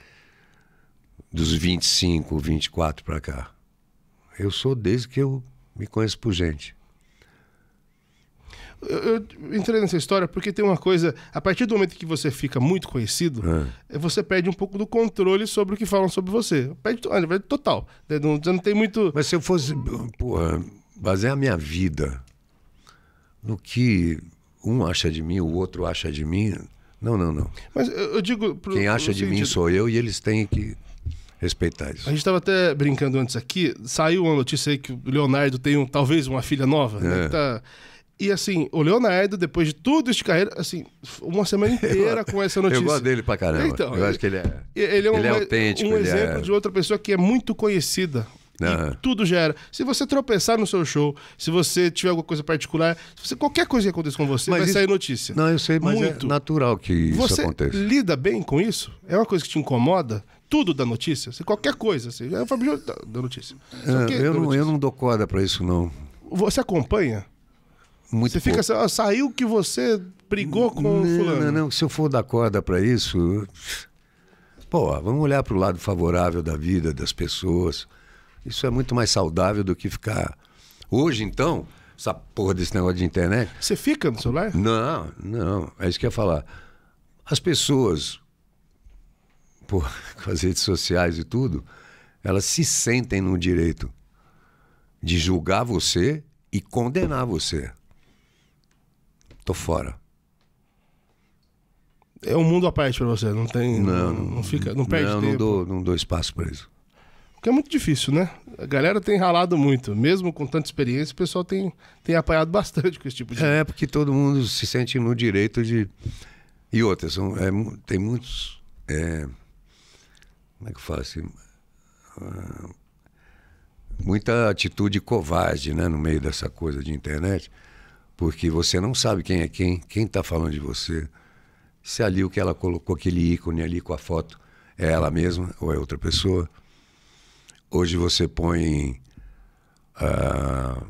Speaker 2: dos 25, 24 para cá. Eu sou desde que eu me conheço por gente.
Speaker 1: Eu, eu, entrei nessa história porque tem uma coisa. A partir do momento que você fica muito conhecido, é. Eh, você perde um pouco do controle sobre o que falam sobre você. Perde, na verdade, total. Né, não, não tem muito. Mas se eu fosse.
Speaker 2: Porra, basear a minha vida no que um acha de mim, o outro acha de mim. Não, não, não.
Speaker 1: Mas eu digo. Pro, Quem acha de sentido... mim sou
Speaker 2: eu e eles têm que respeitar isso. A
Speaker 1: gente estava até brincando antes aqui. Saiu uma notícia aí que o Leonardo tem um, talvez uma filha nova, né, é. né? Que tá... E assim, o Leonardo, depois de tudo isso de carreira, assim, uma semana inteira com essa notícia. Eu gosto dele pra caramba. Então, eu ele, acho que
Speaker 2: ele é. Ele é, um, ele é autêntico. Um é- exemplo é... de
Speaker 1: outra pessoa que é muito conhecida. Uhum. tudo gera. Se você tropeçar no seu show, se você tiver alguma coisa particular, se qualquer coisa que aconteça com você, mas vai isso... sair notícia. Não, eu sei, mas é muito. é
Speaker 2: natural que isso você aconteça. Você
Speaker 1: lida bem com isso? É uma coisa que te incomoda? tudo da notícia, se assim, qualquer coisa. Assim, é o Fábio da, notícia. É, eu, não, notícia.
Speaker 2: eu não dou corda para isso, não.
Speaker 1: Você acompanha?
Speaker 2: Muito você pouco. fica assim,
Speaker 1: ah, saiu que você brigou com não, fulano. Não,
Speaker 2: não, se eu for dar corda para isso, pô, vamos olhar para o lado favorável da vida das pessoas. Isso é muito mais saudável do que ficar hoje então, essa porra desse negócio de internet. Você
Speaker 1: fica no celular?
Speaker 2: Não, não, é isso que eu ia falar. As pessoas pô, com as redes sociais e tudo, elas se sentem no direito de julgar você e condenar você tô fora. É
Speaker 1: um mundo à parte para você, não tem. Não, não, não fica. Não perde não, tempo. Não
Speaker 2: dou, não dou espaço para isso.
Speaker 1: Porque é muito difícil, né? A galera tem ralado muito. Mesmo com tanta experiência, o pessoal tem, tem apanhado bastante com esse tipo de. É, porque todo mundo se sente no direito de. E outras, são, é, tem
Speaker 2: muitos. É... Como é que eu falo assim? Ah, muita atitude covarde, né? No meio dessa coisa de internet porque você não sabe quem é quem, quem está falando de você. Se ali o que ela colocou, aquele ícone ali com a foto, é ela mesma ou é outra pessoa. Hoje você põe, ah,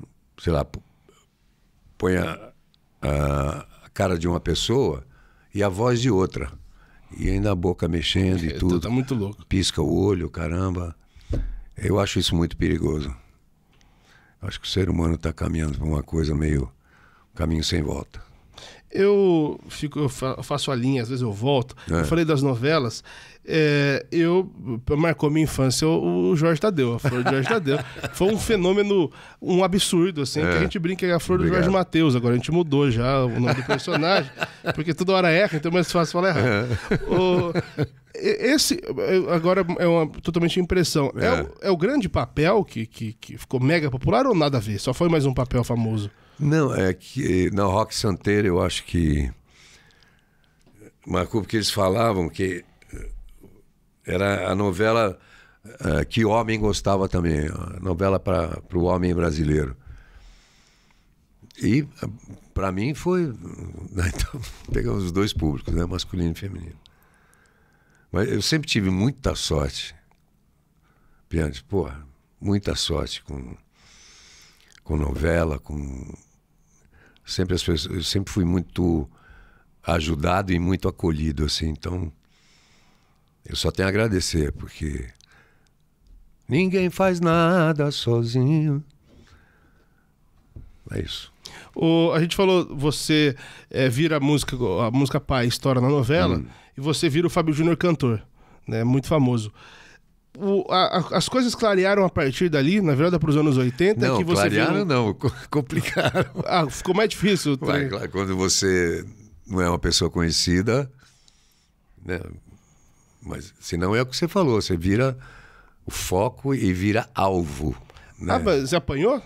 Speaker 2: sei lá, põe a, a, cara de uma pessoa e a voz de outra. E ainda a boca mexendo e é, tá tudo. Tá muito louco. Pisca o olho, caramba. Eu acho isso muito perigoso. Acho que o ser humano está caminhando para uma coisa meio caminho sem volta.
Speaker 1: Eu fico, eu faço a linha, às vezes eu volto. É. Eu falei das novelas. É, eu marcou minha infância o, Jorge Tadeu, a flor do Jorge Tadeu. Foi um fenômeno, um absurdo, assim, é. que a gente brinca é a flor Obrigado. do Jorge Matheus. Agora a gente mudou já o nome do personagem, porque toda hora erra, então é mais fácil falar errado. É. O, esse, agora é uma totalmente impressão. É, é, o, é o grande papel que, que, que ficou mega popular ou nada a ver? Só foi mais um papel famoso? Não, é que
Speaker 2: na Rock Santeiro eu acho que marcou porque eles falavam que era a novela é, que o homem gostava também, a novela para o homem brasileiro. E para mim foi. Né, então, pegamos os dois públicos, né? masculino e feminino. Mas eu sempre tive muita sorte. Piante, porra, muita sorte com, com novela, com sempre as pessoas, eu sempre fui muito ajudado e muito acolhido assim, então eu só tenho a agradecer porque ninguém faz nada sozinho.
Speaker 1: É isso. O, a gente falou, você é, vira a música, a música pai estoura na novela hum. e você vira o Fábio Júnior cantor, né? Muito famoso o, a, as coisas clarearam a partir dali, na verdade para os anos 80. Não, que você clarearam viu... não, complicaram. Ah, ficou mais difícil. Vai, né? claro,
Speaker 2: quando você não é uma pessoa conhecida, né? mas se não é o que você falou, você vira o foco e vira alvo. Né? Ah,
Speaker 1: mas você apanhou?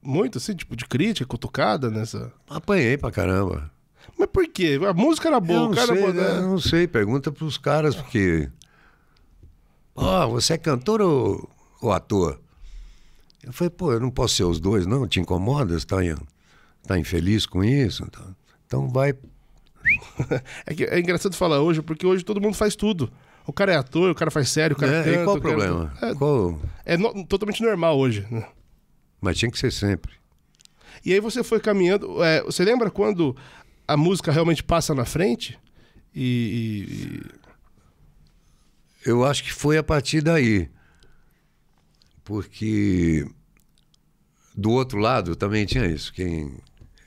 Speaker 1: Muito, assim, tipo, de crítica, cutucada nessa? Apanhei pra caramba. Mas por quê? A música era boa, eu não o cara sei, era... Né? Eu
Speaker 2: não sei, pergunta pros caras, porque... Ó, você é cantor ou, ou, ator? Eu falei, pô, eu não posso ser os dois, não? Te incomoda? Você tá, tá infeliz com isso? Então, então vai.
Speaker 1: é, que, é engraçado falar hoje, porque hoje todo mundo faz tudo. O cara é ator, o cara faz sério, o cara é, canta. E qual o é problema? Cara... É, qual... é no... totalmente normal hoje. Né?
Speaker 2: Mas tinha que ser sempre.
Speaker 1: E aí você foi caminhando. É, você lembra quando a música realmente passa na frente? E. e
Speaker 2: eu acho que foi a partir daí. Porque do outro lado também tinha isso. Quem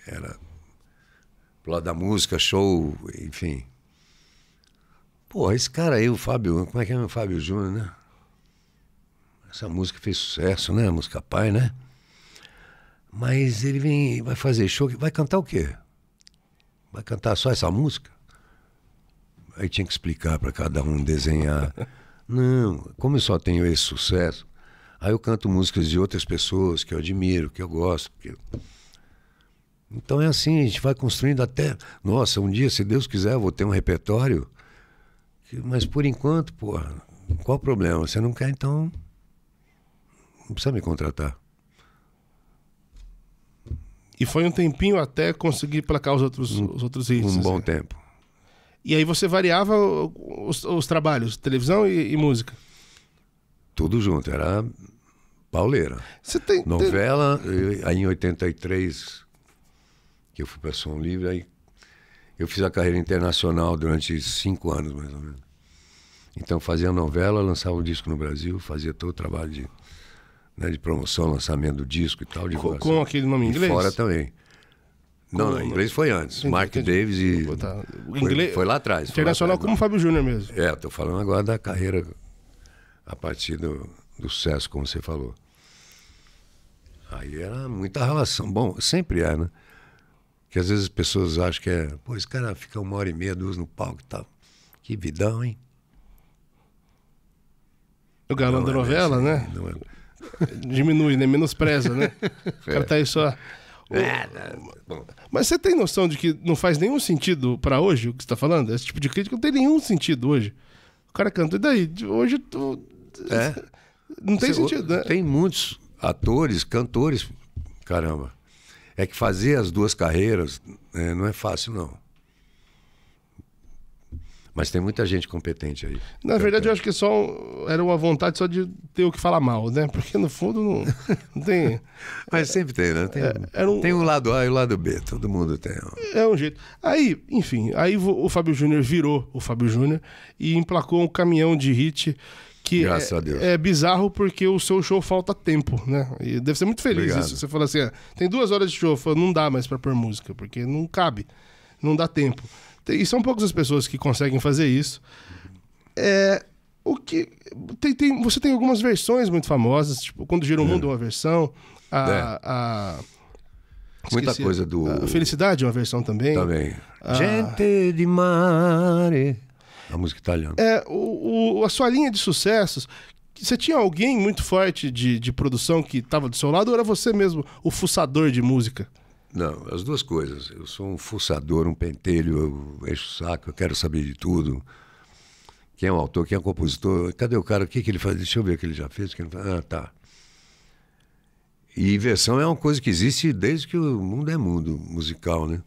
Speaker 2: era pro lado da música, show, enfim. Pô, esse cara aí, o Fábio, como é que é o Fábio Júnior, né? Essa música fez sucesso, né? A música Pai, né? Mas ele vem, vai fazer show, vai cantar o quê? Vai cantar só essa música? Aí tinha que explicar para cada um desenhar. Não, como eu só tenho esse sucesso, aí eu canto músicas de outras pessoas que eu admiro, que eu gosto. Porque... Então é assim, a gente vai construindo até. Nossa, um dia, se Deus quiser, eu vou ter um repertório. Mas por enquanto, porra, qual o problema? Você não quer, então.
Speaker 1: Não precisa me contratar. E foi um tempinho até conseguir placar os outros, um, os outros hits. Um bom assim. tempo. E aí você variava os, os trabalhos, televisão e, e, música? Tudo junto, era
Speaker 2: pauleira. Você tem, Novela, tem... aí em 83, que eu fui para Som Livre, aí eu fiz a carreira internacional durante cinco anos, mais ou menos. Então fazia novela, lançava o um disco no Brasil, fazia todo o trabalho de, né, de promoção, lançamento do disco e tal. De com, com aquele
Speaker 1: nome em inglês? fora também. Não, não, inglês
Speaker 2: foi antes. Entendi, Mark entendi. Davis e. O Foi, inglês, foi, lá atrás. Internacional
Speaker 1: como o né? Fábio Júnior mesmo.
Speaker 2: É, tô falando agora da carreira a partir do, do sucesso, como você falou. Aí era muita relação. Bom, sempre é, né? Que às vezes as pessoas acham que é. Pô, esse cara fica uma hora e meia, duas no palco e tal. Que vidão,
Speaker 1: hein? O galã não da é novela, assim, né? É... Diminui, né? Menospreza, né? O cara tá aí só. É, ah, tá. O... Mas você tem noção de que não faz nenhum sentido para hoje o que você tá falando? Esse tipo de crítica não tem nenhum sentido hoje. O cara canta, e daí? Hoje
Speaker 3: tu...
Speaker 2: É.
Speaker 1: Não tem você, sentido, né? Tem
Speaker 2: muitos atores, cantores, caramba. É que fazer as duas carreiras é, não é fácil, não. Mas tem muita gente competente aí.
Speaker 1: Na verdade, eu acho que só era uma vontade só de ter o que falar mal, né? Porque no fundo não, não tem.
Speaker 2: Mas sempre tem, né? Tem, é, um... tem um lado A e o um lado B, todo mundo tem.
Speaker 1: É, é um jeito. Aí, enfim, aí o Fábio Júnior virou o Fábio Júnior e emplacou um caminhão de hit que é, é, bizarro porque o seu show falta tempo, né? E deve ser muito feliz Obrigado. isso. Você fala assim, ah, tem duas horas de show, falo, não dá mais para pôr música, porque não cabe, não dá tempo. E são poucas as pessoas que conseguem fazer isso. É, o que tem, tem, você tem algumas versões muito famosas, tipo quando gira o é. mundo é. uma versão, a, é. a muita coisa do a felicidade é uma versão também. Também. A... Gente de mare.
Speaker 2: A música italiana.
Speaker 1: É o, o, a sua linha de sucessos. Você tinha alguém muito forte de, de produção que estava do seu lado ou era você mesmo o fuçador de música?
Speaker 2: Não, as duas coisas. Eu sou um fuçador, um pentelho, eu encho o saco, eu quero saber de tudo. Quem é o autor, quem é o compositor, cadê o cara, o que, que ele faz? Deixa eu ver o que ele já fez. Que ele faz. Ah, tá. E versão é uma coisa que existe desde que o mundo é mundo musical, né?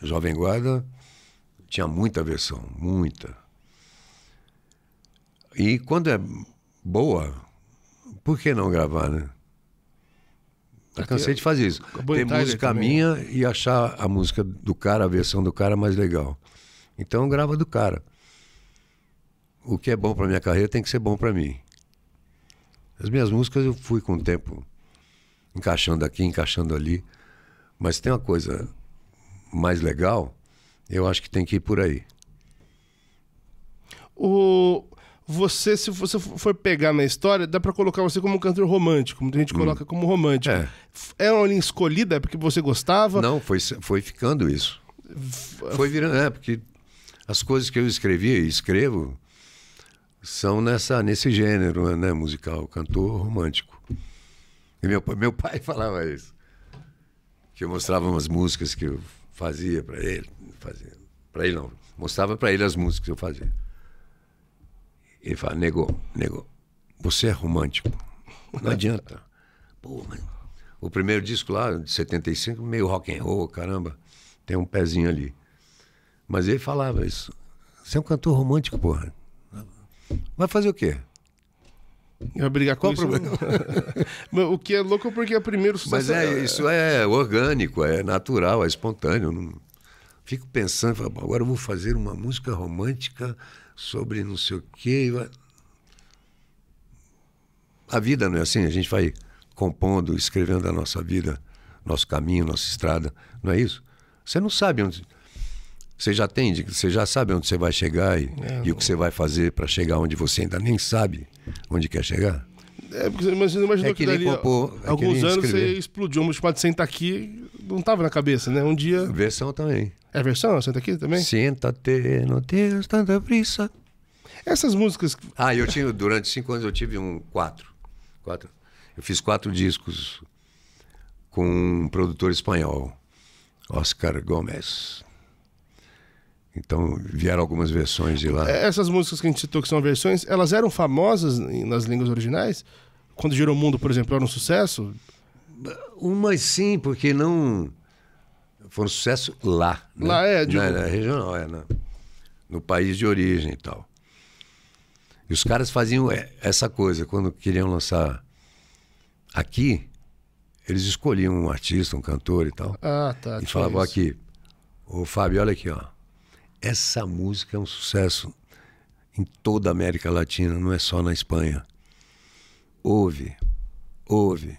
Speaker 2: Jovem Guarda tinha muita versão, muita. E quando é boa, por que não gravar, né? Eu cansei de fazer isso. Tem música né? minha e achar a música do cara, a versão do cara mais legal. Então grava do cara. O que é bom para minha carreira tem que ser bom para mim. As minhas músicas eu fui com o tempo encaixando aqui, encaixando ali, mas tem uma coisa mais legal, eu acho que tem que ir por aí.
Speaker 1: O você, se você for pegar na história, dá para colocar você como um cantor romântico. Muita gente hum. coloca hum. como romântico. É. Era é uma linha escolhida é porque você gostava? Não,
Speaker 2: foi, foi ficando isso. Foi virando, é, porque as coisas que eu escrevi e escrevo são nessa, nesse gênero né, musical, cantor romântico. E meu, meu pai falava isso. Que eu mostrava umas músicas que eu fazia para ele. Fazia. Para ele não. Mostrava para ele as músicas que eu fazia. Ele fala, nego, nego, você é romântico. Não adianta. Pô, mano. O primeiro disco lá, de 75, meio rock and roll, caramba. Tem um pezinho ali. Mas ele falava isso. Você é um cantor romântico, porra. Vai fazer o quê?
Speaker 1: Vai brigar com o isso?
Speaker 3: Problema?
Speaker 1: o que é louco é porque é o primeiro sucesso. Mas é, isso
Speaker 2: é. é orgânico, é natural, é espontâneo. Fico pensando, agora eu vou fazer uma música romântica sobre não sei o quê. A vida não é assim, a gente vai compondo, escrevendo a nossa vida, nosso caminho, nossa estrada, não é isso? Você não sabe onde. Você já tem, você já sabe onde você vai chegar e, é, e o que você vai fazer para chegar onde você ainda nem sabe onde quer chegar?
Speaker 1: É, porque você imaginou é que, que dali, é alguns anos escrever. você explodiu. mas chamada Senta Aqui não estava na cabeça, né? Um dia... Versão também. É versão? Senta Aqui também?
Speaker 2: Senta-te, não tens tanta prisa. Essas músicas... Ah, eu tinha... Durante cinco anos eu tive um... Quatro. Quatro. Eu fiz quatro discos com um produtor espanhol, Oscar Gomes. Então vieram algumas versões de lá. É,
Speaker 1: essas músicas que a gente citou que são versões, elas eram famosas nas línguas originais? Quando girou o mundo, por exemplo, era um sucesso? Umas sim, porque não. Foi um sucesso
Speaker 2: lá. Né? Lá é, de... na, na é, é regional, é, na... Né? no país de origem e tal. E os caras faziam essa coisa, quando queriam lançar aqui, eles escolhiam um artista, um cantor e tal. Ah, tá. E falavam isso. aqui, ô Fábio, olha aqui, ó essa música é um sucesso em toda a América Latina, não é só na Espanha. Houve, houve.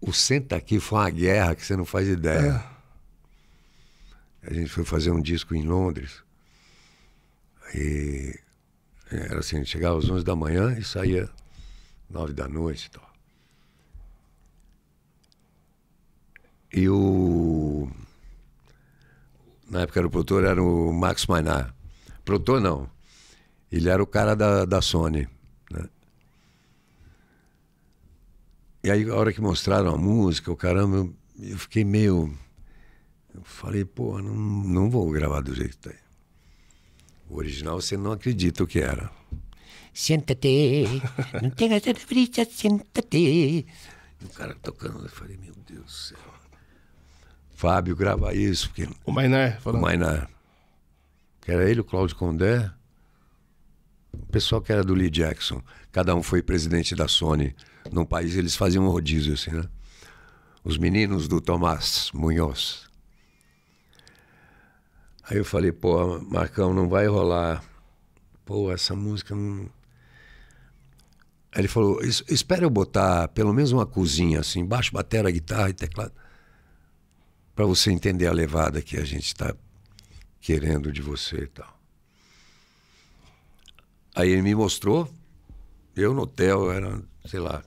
Speaker 2: O Senta Aqui foi uma guerra que você não faz ideia. É. A gente foi fazer um disco em Londres. E é, era assim, a gente chegava às 11 da manhã e saía 9 da noite e tal. E o na época era o produtor era o Max Mainar. Produtor não. Ele era o cara da, da Sony. Né? E aí, a hora que mostraram a música, o caramba, eu fiquei meio. Eu falei, pô, não, não vou gravar do jeito que tá aí. O original você não acredita o que era. Senta-te, não tem brita,
Speaker 3: senta-te.
Speaker 2: E o cara tocando, eu falei, meu Deus do céu. Fábio grava isso. Porque... O Mainar falando. O Mainar. Que era ele, o Cláudio Condé. O pessoal que era do Lee Jackson. Cada um foi presidente da Sony num país. Eles faziam um rodízio assim, né? Os meninos do Tomás Munhoz. Aí eu falei, pô, Marcão, não vai rolar. Pô, essa música não... Aí ele falou, espera eu botar pelo menos uma cozinha, assim, baixo, batera, guitarra e teclado para você entender a levada que a gente está querendo de você e tal. Aí ele me mostrou, eu no hotel, era, sei lá,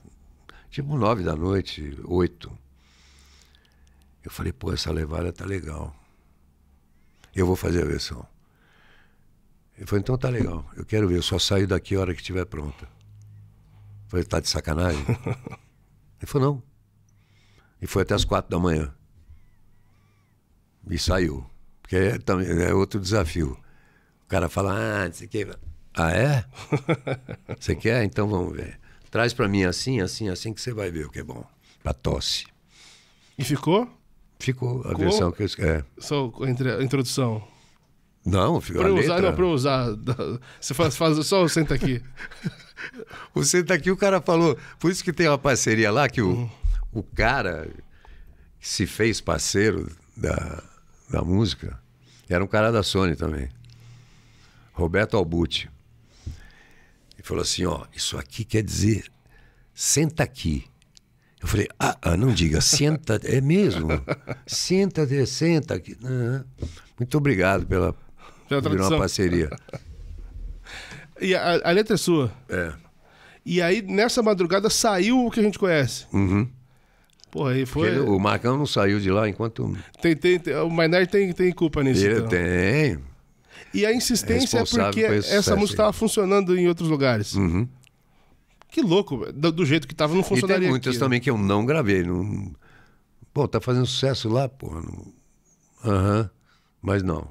Speaker 2: tipo nove da noite, oito. Eu falei, pô, essa levada tá legal. Eu vou fazer a versão. Ele falou, então tá legal, eu quero ver, eu só saio daqui a hora que estiver pronta. Eu falei, tá de sacanagem? Ele falou, não. E foi até as quatro da manhã. E saiu. Porque é, é outro desafio. O cara fala, ah, não sei o que. Ah, é? Você quer? Então vamos ver. Traz para mim assim, assim, assim, que você vai ver o que é bom. Pra tosse. E ficou? Ficou a versão que eu. É.
Speaker 1: Só entre a introdução.
Speaker 2: Não, ficou pra a usar, letra. Não, pra
Speaker 1: usar. Você faz, faz só o Senta Aqui. o Senta Aqui, o cara falou. Por
Speaker 2: isso que tem uma parceria lá que o, uhum. o cara se fez parceiro da da música, era um cara da Sony também, Roberto Albucci. E falou assim: ó, isso aqui quer dizer, senta aqui. Eu falei, ah, ah não diga, senta, é mesmo? Senta, senta aqui. Ah, muito obrigado pela, pela uma parceria.
Speaker 1: E a, a letra é sua? É. E aí, nessa madrugada, saiu o que a gente conhece. Uhum aí foi. Ele, o
Speaker 2: Marcão não saiu de lá enquanto.
Speaker 1: Tem, tem, tem o Maynard tem, tem culpa nisso. Ele então.
Speaker 2: tem.
Speaker 1: E a insistência é, é porque essa sucesso. música estava funcionando em outros lugares. Uhum. Que louco, do, do jeito que estava não funcionaria. E tem muitas aqui, também
Speaker 2: né? que eu não gravei. Não... Pô, tá fazendo sucesso lá, porra. Aham. Não... Uhum. Mas não.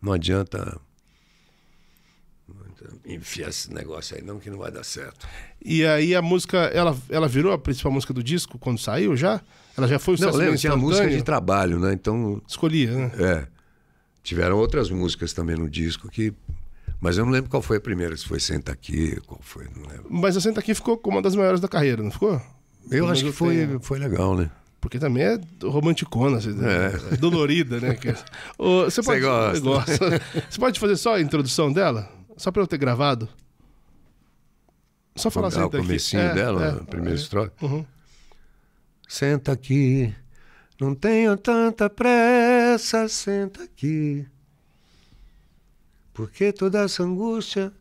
Speaker 2: Não adianta enfiar esse negócio aí não que não vai dar certo.
Speaker 1: E aí a música, ela, ela virou a principal música do disco quando saiu já? Ela já foi o Não, lembro, tinha música de trabalho, né?
Speaker 2: Então... Escolhia, né? É. Tiveram outras músicas também no disco que... Mas eu não lembro qual foi a primeira, se foi Senta Aqui, qual foi, não
Speaker 1: lembro. Mas a Senta Aqui ficou como uma das maiores da carreira, não ficou? Eu acho que foi, foi legal, né? Porque também é romanticona, assim, né? é. dolorida, né? É- você pode, Você gosta. Você pode fazer só a introdução dela? Só pra eu ter gravado? Só falar ah, senta aqui. O comecinho é, dela, é, a primeira é. estrofe. Uhum. Senta aqui, não tenho tanta
Speaker 2: pressa, senta aqui. Porque toda essa angústia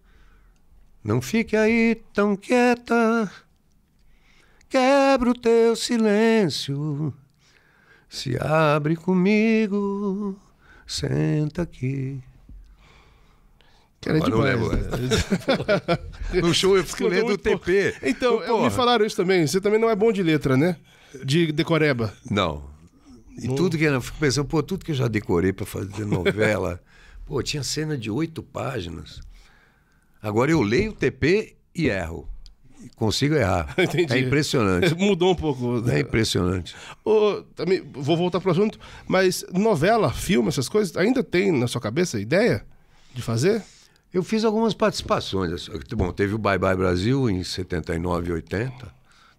Speaker 2: não fique aí tão quieta. Quebra o teu silêncio. Se abre comigo, senta aqui era Agora demais, eu
Speaker 1: lembro. Né? no show eu fiquei lendo o TP. Então, Pô, me falaram isso também. Você também não é bom de letra, né? De decoreba.
Speaker 2: Não. E não. tudo que eu fico pensando, pô, tudo que eu já decorei para fazer novela, pô, tinha cena de oito páginas. Agora eu leio o TP e erro. E consigo errar. Entendi. É impressionante. Mudou
Speaker 1: um pouco. É
Speaker 2: impressionante.
Speaker 1: Oh, também, vou voltar para assunto, mas novela, filme, essas coisas, ainda tem na sua cabeça ideia de fazer? Eu
Speaker 2: fiz algumas participações. Bom, teve o Bye Bye Brasil em 79 e 80.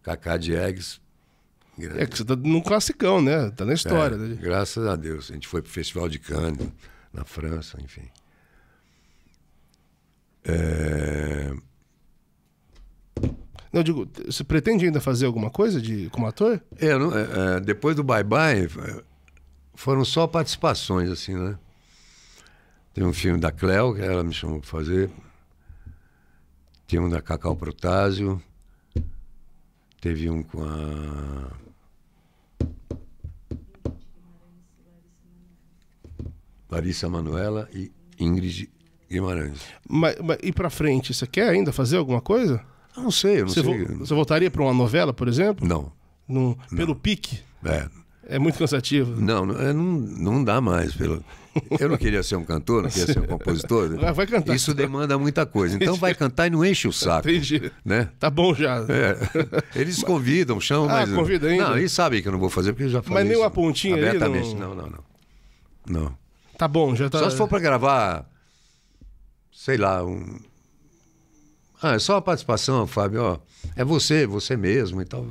Speaker 2: Cacá Diegues. Grande. É que
Speaker 1: você tá num classicão, né? Tá na história. É, né?
Speaker 2: Graças a Deus. A gente foi pro Festival de Cannes, na França, enfim. É...
Speaker 1: Não, digo, você pretende ainda fazer alguma coisa de, como ator?
Speaker 2: É, não, é, é, depois do Bye Bye, é, foram só participações, assim, né? Tem um filme da Cleo, que ela me chamou para fazer. Tem um da Cacau Protásio. Teve um com a.
Speaker 1: Larissa Manuela e Ingrid Guimarães. Mas, mas e para frente, você quer ainda fazer alguma coisa? Eu não sei, eu não você sei. Vo você voltaria para uma novela, por exemplo? Não. No, pelo não. pique?
Speaker 2: É. É
Speaker 1: muito cansativo.
Speaker 2: Não, não, é, não dá mais. Pelo, eu não queria ser um cantor, não queria ser um compositor. Né? Vai cantar. Isso demanda muita coisa. Então vai cantar e não enche o saco. Entendi. Né?
Speaker 1: Tá bom já. É.
Speaker 2: Eles convidam, chamam, ah, mas. Convida ainda. Não, eles sabem que eu não vou fazer, porque eu já falei. Mas nem uma pontinha abertamente. Não... não, não, não. Não.
Speaker 1: Tá bom, já tá. Só se for para
Speaker 2: gravar, sei lá, um. Ah, é só a participação, Fábio, ó. É você, você mesmo
Speaker 1: e tal.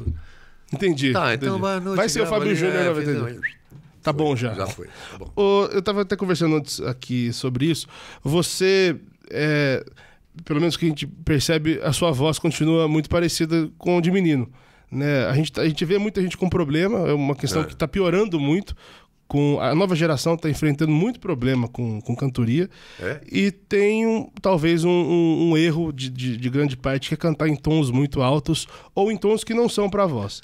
Speaker 1: Entendi. Tá,
Speaker 2: então entendi. vai Vai ser o Fábio Júnior, é, né,
Speaker 1: Tá foi, bom já. Já foi. Tá bom. O, eu estava até conversando antes aqui sobre isso. Você. É, pelo menos que a gente percebe, a sua voz continua muito parecida com o de menino. Né? A, gente, tá, a gente vê muita gente com problema, é uma questão é. que está piorando muito. Com, a nova geração está enfrentando muito problema com, com cantoria. É. E tem um, talvez um, um, um erro de, de, de, grande parte que é cantar em tons muito altos ou em tons que não são para voz.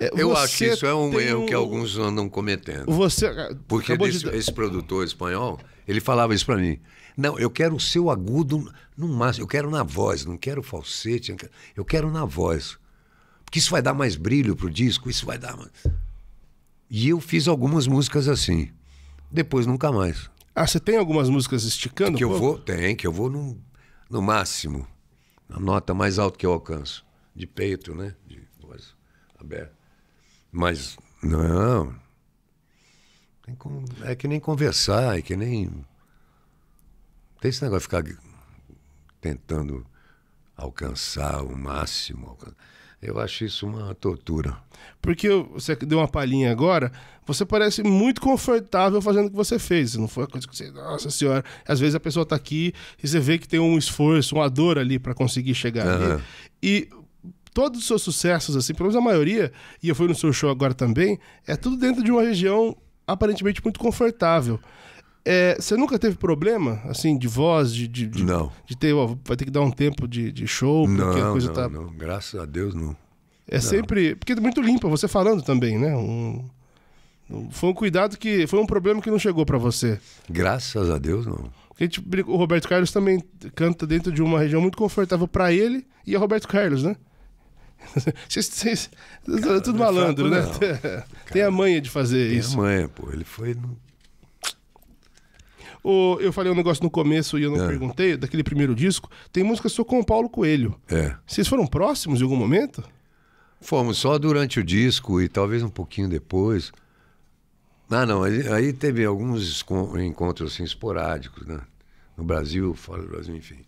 Speaker 1: É, eu acho que isso é um erro um... que alguns
Speaker 2: andam cometendo. Você porque desse, de... esse produtor espanhol, ele falava isso para mim. Não, eu quero o seu agudo no máximo, eu quero na voz, não quero falsete, eu quero na voz. Porque isso vai dar mais brilho pro disco, isso vai dar mais. E eu fiz algumas músicas assim. Depois nunca mais. Ah, você tem algumas músicas esticando? Que eu vou, tem, que eu vou no, no máximo. A nota mais alta que eu alcanço. De peito, né? De voz aberta. Mas não. É que nem conversar, é que nem. Tem esse negócio de ficar tentando alcançar o máximo. Eu acho isso
Speaker 1: uma tortura. Porque você deu uma palhinha agora, você parece muito confortável fazendo o que você fez. Não foi a coisa que você. Nossa senhora. Às vezes a pessoa está aqui e você vê que tem um esforço, uma dor ali para conseguir chegar uhum. ali. E todos os seus sucessos, assim, pelo menos a maioria, e eu fui no seu show agora também, é tudo dentro de uma região aparentemente muito confortável. É, você nunca teve problema, assim, de voz, de, de, de, de ter, ó, vai ter que dar um tempo de, de show, porque não, a coisa não, tá.
Speaker 2: Não, graças a Deus não. É não.
Speaker 1: sempre. Porque é muito limpa, você falando também, né? Um, foi um cuidado que. Foi um problema que não chegou para você.
Speaker 2: Graças a Deus não.
Speaker 1: o Roberto Carlos também canta dentro de uma região muito confortável para ele e é Roberto Carlos, né? Vocês, vocês, Cara, é tudo malandro, fraco, né? Cara, Tem a manha de fazer isso. Tem a manha, pô. Ele foi. No... O, eu falei um negócio no começo e eu não é. perguntei, daquele primeiro disco. Tem música só com o Paulo Coelho. É. Vocês foram próximos em algum momento?
Speaker 2: Fomos só durante o disco e talvez um pouquinho depois. Ah, não. Aí, aí teve alguns encontros assim, esporádicos, né? No Brasil, fora do Brasil, enfim.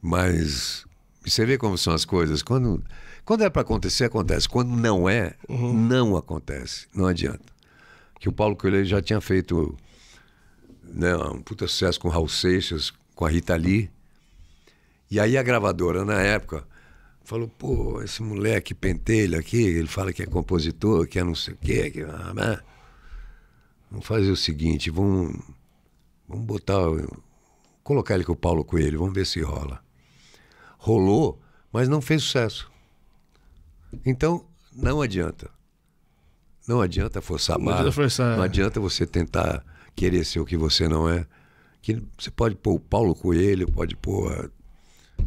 Speaker 2: Mas você vê como são as coisas. Quando, quando é para acontecer, acontece. Quando não é, uhum. não acontece. Não adianta. Que o Paulo Coelho já tinha feito né, um puta sucesso com Raul Seixas, com a Rita Lee. E aí a gravadora, na época, falou: pô, esse moleque pentelho aqui, ele fala que é compositor, que é não sei o quê. Que... Vamos fazer o seguinte: vamos, vamos botar. Colocar ele com o Paulo Coelho, vamos ver se rola rolou, mas não fez sucesso. Então, não adianta. Não adianta forçar a Não adianta, forçar, não é. adianta você tentar querer ser o que você não é. Que você pode pôr o Paulo Coelho, pode pôr. A...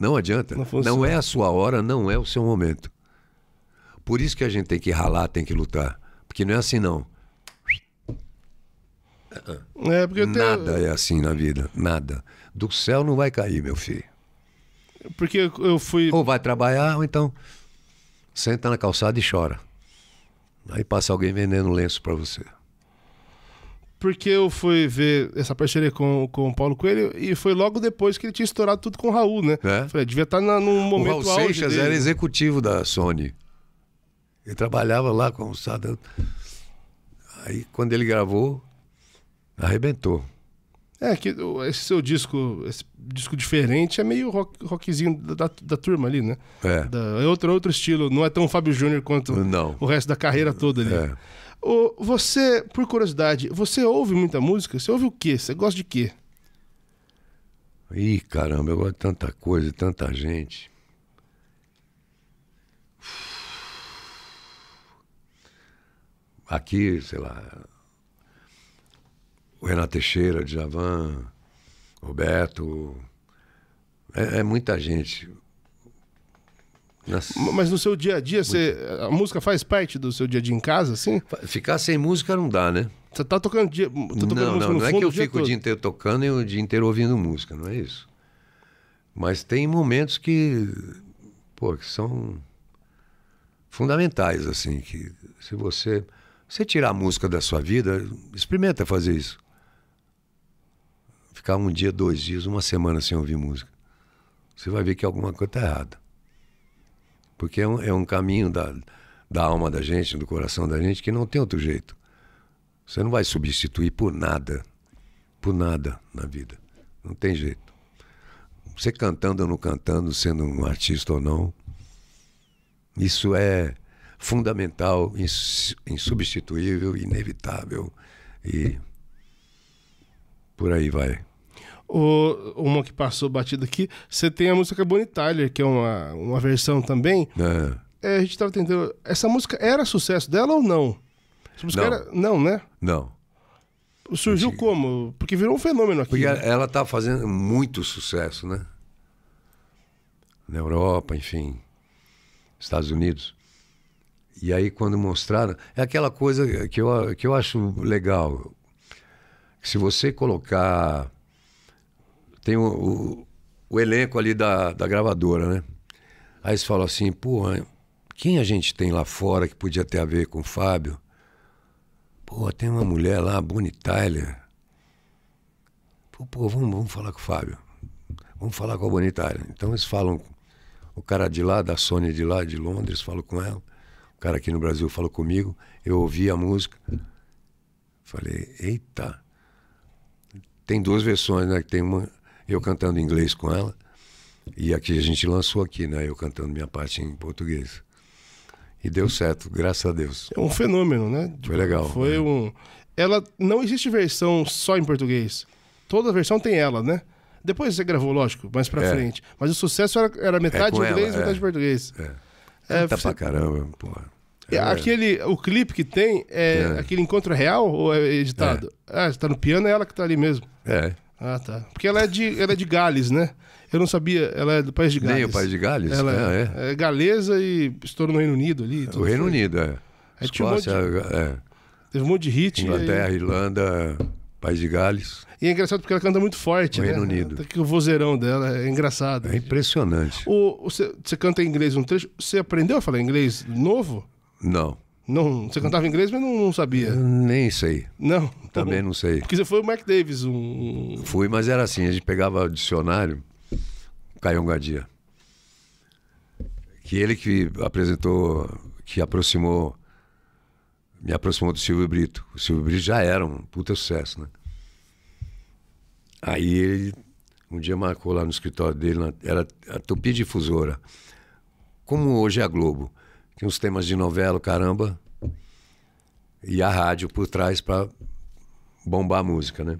Speaker 2: Não adianta. Não, não é a sua hora, não é o seu momento. Por isso que a gente tem que ralar, tem que lutar. Porque não é assim, não. É,
Speaker 1: porque Nada
Speaker 2: tenho... é assim na vida. Nada. Do céu não vai cair, meu filho.
Speaker 1: Porque eu fui. Ou vai trabalhar, ou
Speaker 2: então senta na calçada e chora. Aí passa alguém vendendo lenço para você.
Speaker 1: Porque eu fui ver essa parceria com, com o Paulo Coelho e foi logo depois que ele tinha estourado tudo com o Raul, né? É? Falei, devia estar tá na, num momento o Raul Seixas era né?
Speaker 2: executivo da Sony. Ele trabalhava lá com o Sada Aí quando ele gravou, arrebentou.
Speaker 1: É, que esse seu disco, esse disco diferente é meio rock, rockzinho da, da, turma ali, né? É. Da, é outro, outro estilo, não é tão Fábio Júnior quanto não. o resto da carreira toda ali. É. O, você, por curiosidade, você ouve muita música? Você ouve o quê? Você gosta de quê?
Speaker 2: Ih, caramba, eu gosto de tanta coisa, tanta gente. Aqui, sei lá, o Renato Teixeira, Djavan,
Speaker 1: Roberto. É, é muita gente. Nas... Mas no seu dia a dia, você, a música faz parte do seu dia a dia em casa, assim? Ficar sem música não dá, né? Você tá tocando, dia, tá tocando não, música não, no Não, é que eu fico todo. o dia
Speaker 2: inteiro tocando e o dia inteiro ouvindo música, não é isso. Mas tem momentos que, pô, que são fundamentais, assim, que se você, você tirar a música da sua vida, experimenta fazer isso ficar um dia, dois dias, uma semana sem ouvir música, você vai ver que alguma coisa está errada. Porque é um, é um caminho da, da alma da gente, do coração da gente, que não tem outro jeito. Você não vai substituir por nada, por nada na vida. Não tem jeito. Você cantando ou não cantando, sendo um artista ou não, isso é fundamental, insubstituível,
Speaker 1: inevitável e
Speaker 2: por aí vai.
Speaker 1: O, uma que passou batida aqui, você tem a música Bonnie que é uma, uma versão também. É. é a gente estava tentando. Essa música era sucesso dela ou não? Essa música não. era. Não, né? Não. Surgiu gente... como? Porque virou um fenômeno aqui. Porque né?
Speaker 2: ela tá fazendo muito sucesso, né? Na Europa, enfim. Estados Unidos. E aí, quando mostraram. É aquela coisa que eu, que eu acho legal. Se você colocar tem o, o, o, elenco ali da, da gravadora, né? Aí eles falam assim, porra, quem a gente tem lá fora que podia ter a ver com o Fábio? Pô, tem uma mulher lá, Bonnie Tyler. Pô, pô vamos, vamos falar com o Fábio. Vamos falar com a Bonnie Tyler. Então eles falam, o cara de lá, da Sony de lá, de Londres, falou com ela. O cara aqui no Brasil falou comigo. Eu ouvi a música. Falei, eita. Tem duas versões, né? Tem uma eu cantando inglês com ela. E aqui a gente lançou aqui, né? Eu cantando minha parte em português. E deu certo, graças a Deus. É um fenômeno, né? Foi legal.
Speaker 1: Foi é. um. Ela não existe versão só em português. Toda versão tem ela, né? Depois você gravou, lógico, mais pra é. frente. Mas o sucesso era, era é metade é inglês, e metade português.
Speaker 2: É. é Canta é, você... pra caramba, porra.
Speaker 1: É, aquele, o clipe que tem é, é, aquele encontro real ou é editado? Ah, está tá no piano, é ela que tá ali mesmo. É. Ah, tá. Porque ela é de, ela é de Gales, né? Eu não sabia, ela é do país de Gales. Nem o país de Gales? Ela é, é. é galesa e estourou no Reino Unido ali. É, o Reino foi. Unido, é. é Escócia, um de, é. Teve
Speaker 2: um monte de hit. Inglaterra, Irlanda, país de Gales.
Speaker 1: E é engraçado porque ela canta muito forte, o né? Reino Unido. Até que o vozeirão dela é engraçado. É
Speaker 2: impressionante.
Speaker 1: O, você, você canta em inglês um trecho. Você aprendeu a falar inglês novo? Não. Não, você cantava inglês, mas não, não sabia.
Speaker 2: nem sei.
Speaker 1: Não. Também não sei. Porque você foi o Mac Davis, um.
Speaker 2: Fui, mas era assim, a gente pegava o dicionário, Caio Gadia. Que ele que apresentou, que aproximou, me aproximou do Silvio Brito. O Silvio Brito já era um puta sucesso, né? Aí ele um dia marcou lá no escritório dele, na, era a Tupi Difusora. Como hoje é a Globo tinha os temas de novela, caramba, e a rádio por trás para bombar a música, né?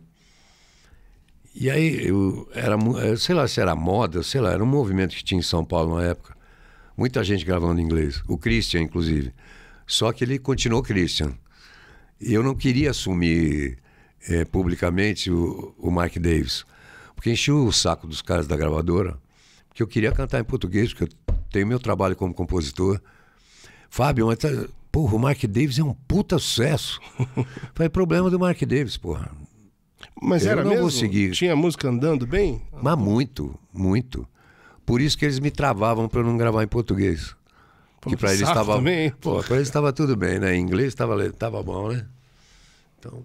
Speaker 2: E aí, eu era, eh, sei lá se era moda, sei lá, era um movimento que tinha em São Paulo na época. Muita gente gravando em inglês, o Christian, inclusive. Só que ele continuou Christian. E eu não queria assumir é, publicamente o, o Mark Davis, porque encheu o saco dos caras da gravadora, porque eu queria cantar em português, porque eu tenho meu trabalho como compositor Fábio, mas tá... porra, o Mark Davis é um puta sucesso. Foi problema do Mark Davis, porra. Mas eu era não mesmo? seguir. Tinha música andando bem? Mas muito, muito. Por isso que eles me travavam para não gravar em português. Pô, que para eles estava, pô, para eles estava tudo bem, né? Em inglês estava tava bom, né? Então,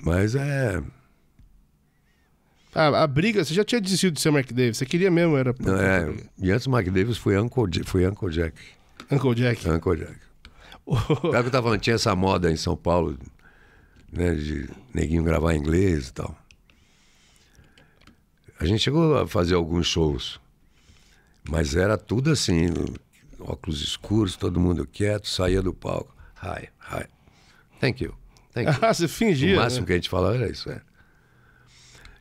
Speaker 1: mas é a, a, briga, você já tinha desistido de ser Mark Davis, você queria mesmo, era. Não, é, e antes do Mark
Speaker 2: Davis foi Uncle, foi Uncle Jack. Uncle Jack? Uncle Jack.
Speaker 1: Oh. que eu
Speaker 2: tava, tinha essa moda em São Paulo, né, de neguinho gravar em inglês e tal. A gente chegou a fazer alguns shows, mas era tudo assim, óculos escuros, todo mundo quieto, saía do palco. Hi, hi. Thank you.
Speaker 1: Thank
Speaker 3: you. Ah, você fingia. O máximo né? que a gente
Speaker 2: falava era isso, é.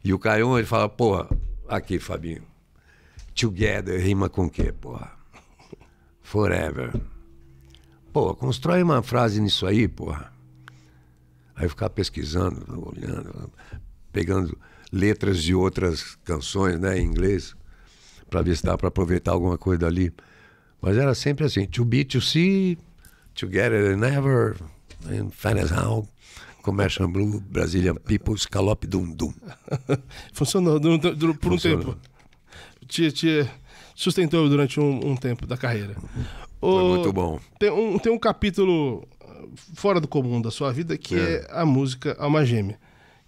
Speaker 2: E o Caio ele fala, porra, aqui, Fabinho. Together rima com quê, porra? Forever. Pô, constrói uma frase nisso aí, porra. Aí eu ficava pesquisando, olhando, pegando letras de outras canções, né, em inglês, para ver se dá para aproveitar alguma coisa dali. Mas era sempre assim, to be, to see, together never, and find as Commercial Blue, é Brazilian People, Scalope Dum Dum.
Speaker 1: Funcionou du, du, du, por Funcionou. um tempo. Te, te sustentou durante um, um, tempo da carreira. Foi o, muito bom. Tem um, tem um capítulo fora do comum da sua vida que é, é a música Alma Gêmea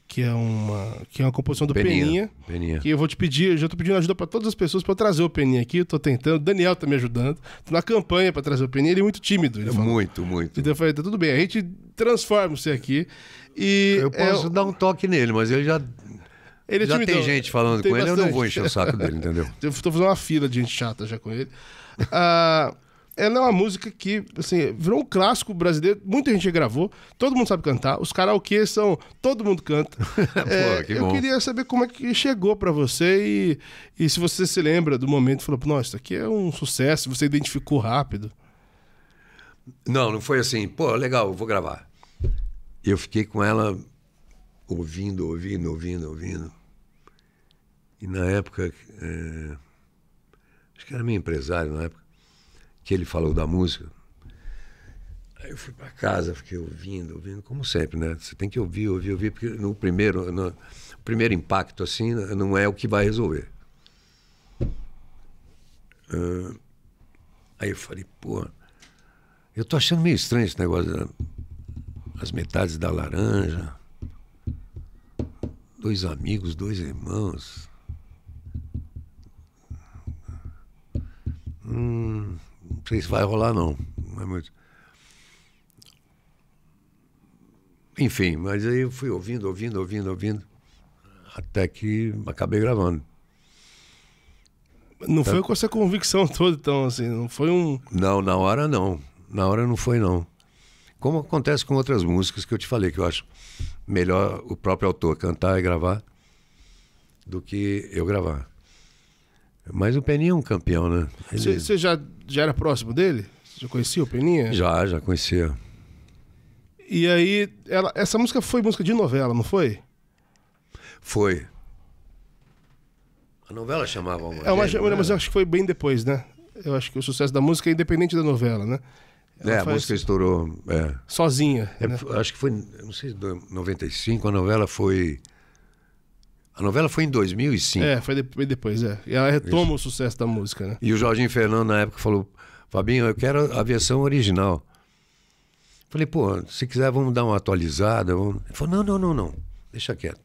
Speaker 1: que é uma que é uma composição do Peninha, Peninha, Peninha. Que eu vou te pedir, eu já estou pedindo ajuda para todas as pessoas para trazer o Peninha aqui, estou tentando, o Daniel está me ajudando. Tô na campanha para trazer o Peninha, ele é muito tímido, ele é falou. Muito, muito. Então eu falei, tá tudo bem, a gente transforma você aqui e Eu é posso é, dar um toque nele, mas ele já
Speaker 3: ele é já tem gente falando tem com bastante. ele, eu não vou encher o saco dele, entendeu?
Speaker 1: eu tô fazendo uma fila de gente chata já com ele. Ah, ela é uma música que, assim, virou um clássico brasileiro. Muita gente gravou, todo mundo sabe cantar. Os karaokê são. Todo mundo canta. é, que eu queria saber como é que chegou para você e, e se você se lembra do momento e falou: nossa, isso aqui é um sucesso, você identificou rápido.
Speaker 2: Não, não foi assim. Pô, legal, vou gravar. Eu fiquei com ela ouvindo, ouvindo, ouvindo, ouvindo. E na época. É... Acho que era meu empresário na época que ele falou da música. Aí eu fui para casa, fiquei ouvindo, ouvindo, como sempre, né? Você tem que ouvir, ouvir, ouvir, porque no primeiro, no, o primeiro impacto, assim, não é o que vai resolver. Uh, aí eu falei, pô, eu tô achando meio estranho esse negócio da, as metades da laranja, dois amigos, dois irmãos. Hum, não sei se vai rolar, não. não é muito... Enfim, mas aí eu fui ouvindo, ouvindo, ouvindo, ouvindo, até que acabei gravando. Não tá. foi com
Speaker 1: essa convicção toda, então, assim, não foi um.
Speaker 2: Não, na hora não. Na hora não foi, não. Como acontece com outras músicas que eu te falei, que eu acho melhor o próprio autor cantar e gravar do que eu gravar. Mas o Peninha é um campeão, né? Você
Speaker 1: já já era próximo dele? Já conhecia o Peninha?
Speaker 2: Já, já conhecia.
Speaker 1: E aí, ela, essa música foi música de novela, não foi?
Speaker 2: Foi. A novela chamava uma. É uma né? mas
Speaker 1: eu acho que foi bem depois, né? Eu acho que o sucesso da música é independente da novela, né? Ela é, a música estourou. É. Sozinha. É, né?
Speaker 2: Acho que foi, não sei, 95, a novela foi a novela foi em 2005. É,
Speaker 1: foi depois, é. E ela retoma Isso. o sucesso da música, né?
Speaker 2: E o Jorginho Fernando, na época, falou: Fabinho, eu quero a versão original. Falei, pô, se quiser, vamos dar uma atualizada. Vamos... Ele falou: não, não, não, não. Deixa quieto.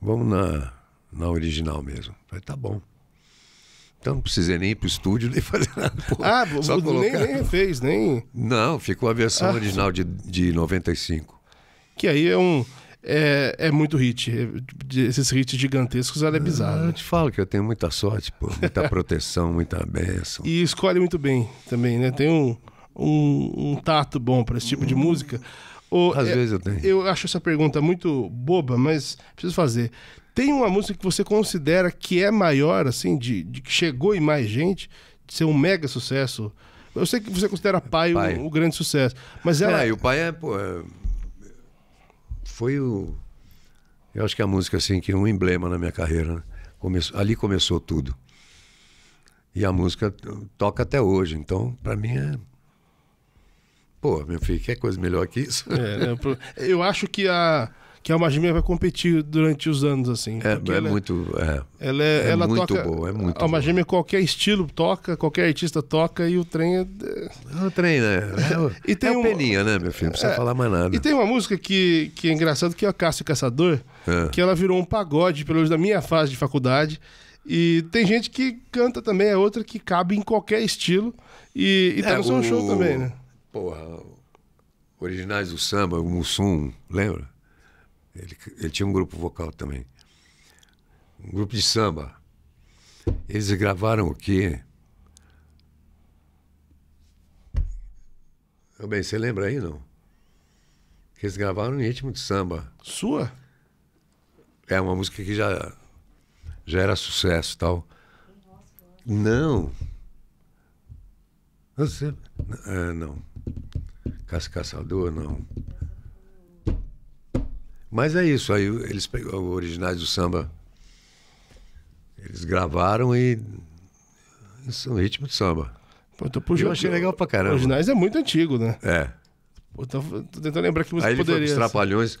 Speaker 2: Vamos na, na original mesmo. Falei, tá bom. Então não precisei nem ir pro estúdio,
Speaker 1: nem fazer nada. Pô, ah, só colocar... nem, nem fez, nem.
Speaker 2: Não, ficou a versão ah. original de, de 95.
Speaker 1: Que aí é um é, é muito hit. É, esses hits gigantescos, ela é ah, bizarra.
Speaker 2: Ah, eu te falo que eu tenho muita sorte, pô. Muita proteção, muita bênção
Speaker 1: E escolhe muito bem também, né? Tem um, um, um tato bom para esse tipo de hum. música. Ou, Às é, vezes eu tenho. Eu acho essa pergunta muito boba, mas preciso fazer. Tem uma música que você considera que é maior, assim, de, de que chegou em mais gente, de ser um mega sucesso? Eu sei que você considera Pai, pai. grande sucesso, mas é, ela... É, e o
Speaker 3: Pai
Speaker 2: é, pô, é foi o. Eu acho que é a música, assim, que é um emblema na minha carreira. Né? ali começou tudo. E a música toca até hoje. Então, para mim é. Pô, meu filho, quer coisa melhor que isso? É, né?
Speaker 1: eu acho que a que a Alma vai competir durante os anos, assim. É, é ela, é
Speaker 2: muito. É, ela é, é ela muito toca, boa, é muito. A
Speaker 1: Alma qualquer estilo toca, qualquer artista toca e o trem é. É o trem, né? É,
Speaker 2: e tem é uma... peninha, né, meu filho? Não precisa é, falar mais nada.
Speaker 1: E tem uma música que, que é engraçado que é a Cássio Caçador, é. que ela virou um pagode, pelo menos da minha fase de faculdade. E tem gente que canta também, é outra que cabe em qualquer estilo. E, e tá no seu o... show também, né?
Speaker 2: Porra, Originais do Samba, o Mussum, lembra? Ele, ele tinha um grupo vocal também. Um grupo de samba. Eles gravaram o quê? Bem, você lembra aí, não? Que eles gravaram em ritmo de samba. Sua? É uma música que já, já era sucesso tal. Não. Você, ah, não. Cascaçador, não. Mas é isso, aí eles originais do samba. Eles gravaram e. Isso é um ritmo de samba. Pô, tô então puxando, eu achei legal pra caramba. Originais
Speaker 1: é muito antigo, né? É. Pô, tô, tô tentando lembrar que música aí ele poderia. Foi Trapalhões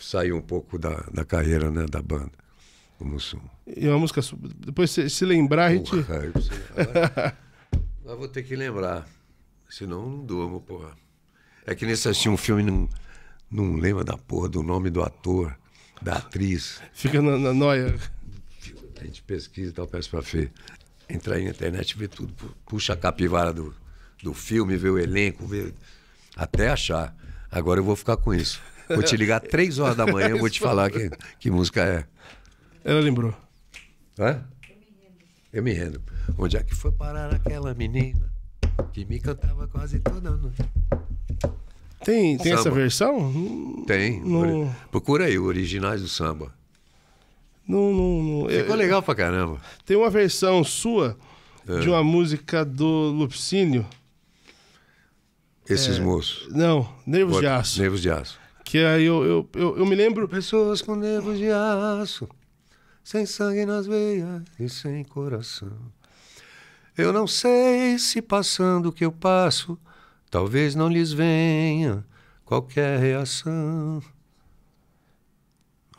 Speaker 2: saiu um pouco da, da carreira né, da banda, o Mussum.
Speaker 1: E uma música. Depois, se, se lembrar, a gente. Porra, eu preciso...
Speaker 2: Mas vou ter que lembrar. Senão não durmo, porra. É que nem se assistir um filme. Não... Não lembra da porra do nome do ator, da atriz. Fica na, na noia. A gente pesquisa e tal, peço pra Fê. Entra aí na internet, vê tudo. Puxa a capivara do, do filme, vê o elenco, vê. Até achar. Agora eu vou ficar com isso. Vou te ligar três horas da manhã e vou te falar que, que música é. Ela lembrou. Hã? Eu me rendo. Onde é que foi parar aquela menina que me cantava quase toda noite?
Speaker 1: Tem, tem essa versão?
Speaker 2: Tem. No... Procura aí, originais do samba.
Speaker 1: Não, não, não. Ficou eu, é, legal pra caramba. Tem uma versão sua é. de uma música do Lupicínio.
Speaker 2: Esses é, moços.
Speaker 1: Não, Nervos de
Speaker 2: Aço. Nervos de Aço.
Speaker 1: Que aí eu, eu, eu, eu me lembro. Pessoas com nervos de aço,
Speaker 2: sem sangue nas veias e sem coração. Eu não sei se passando o que eu passo Talvez não lhes venha qualquer reação.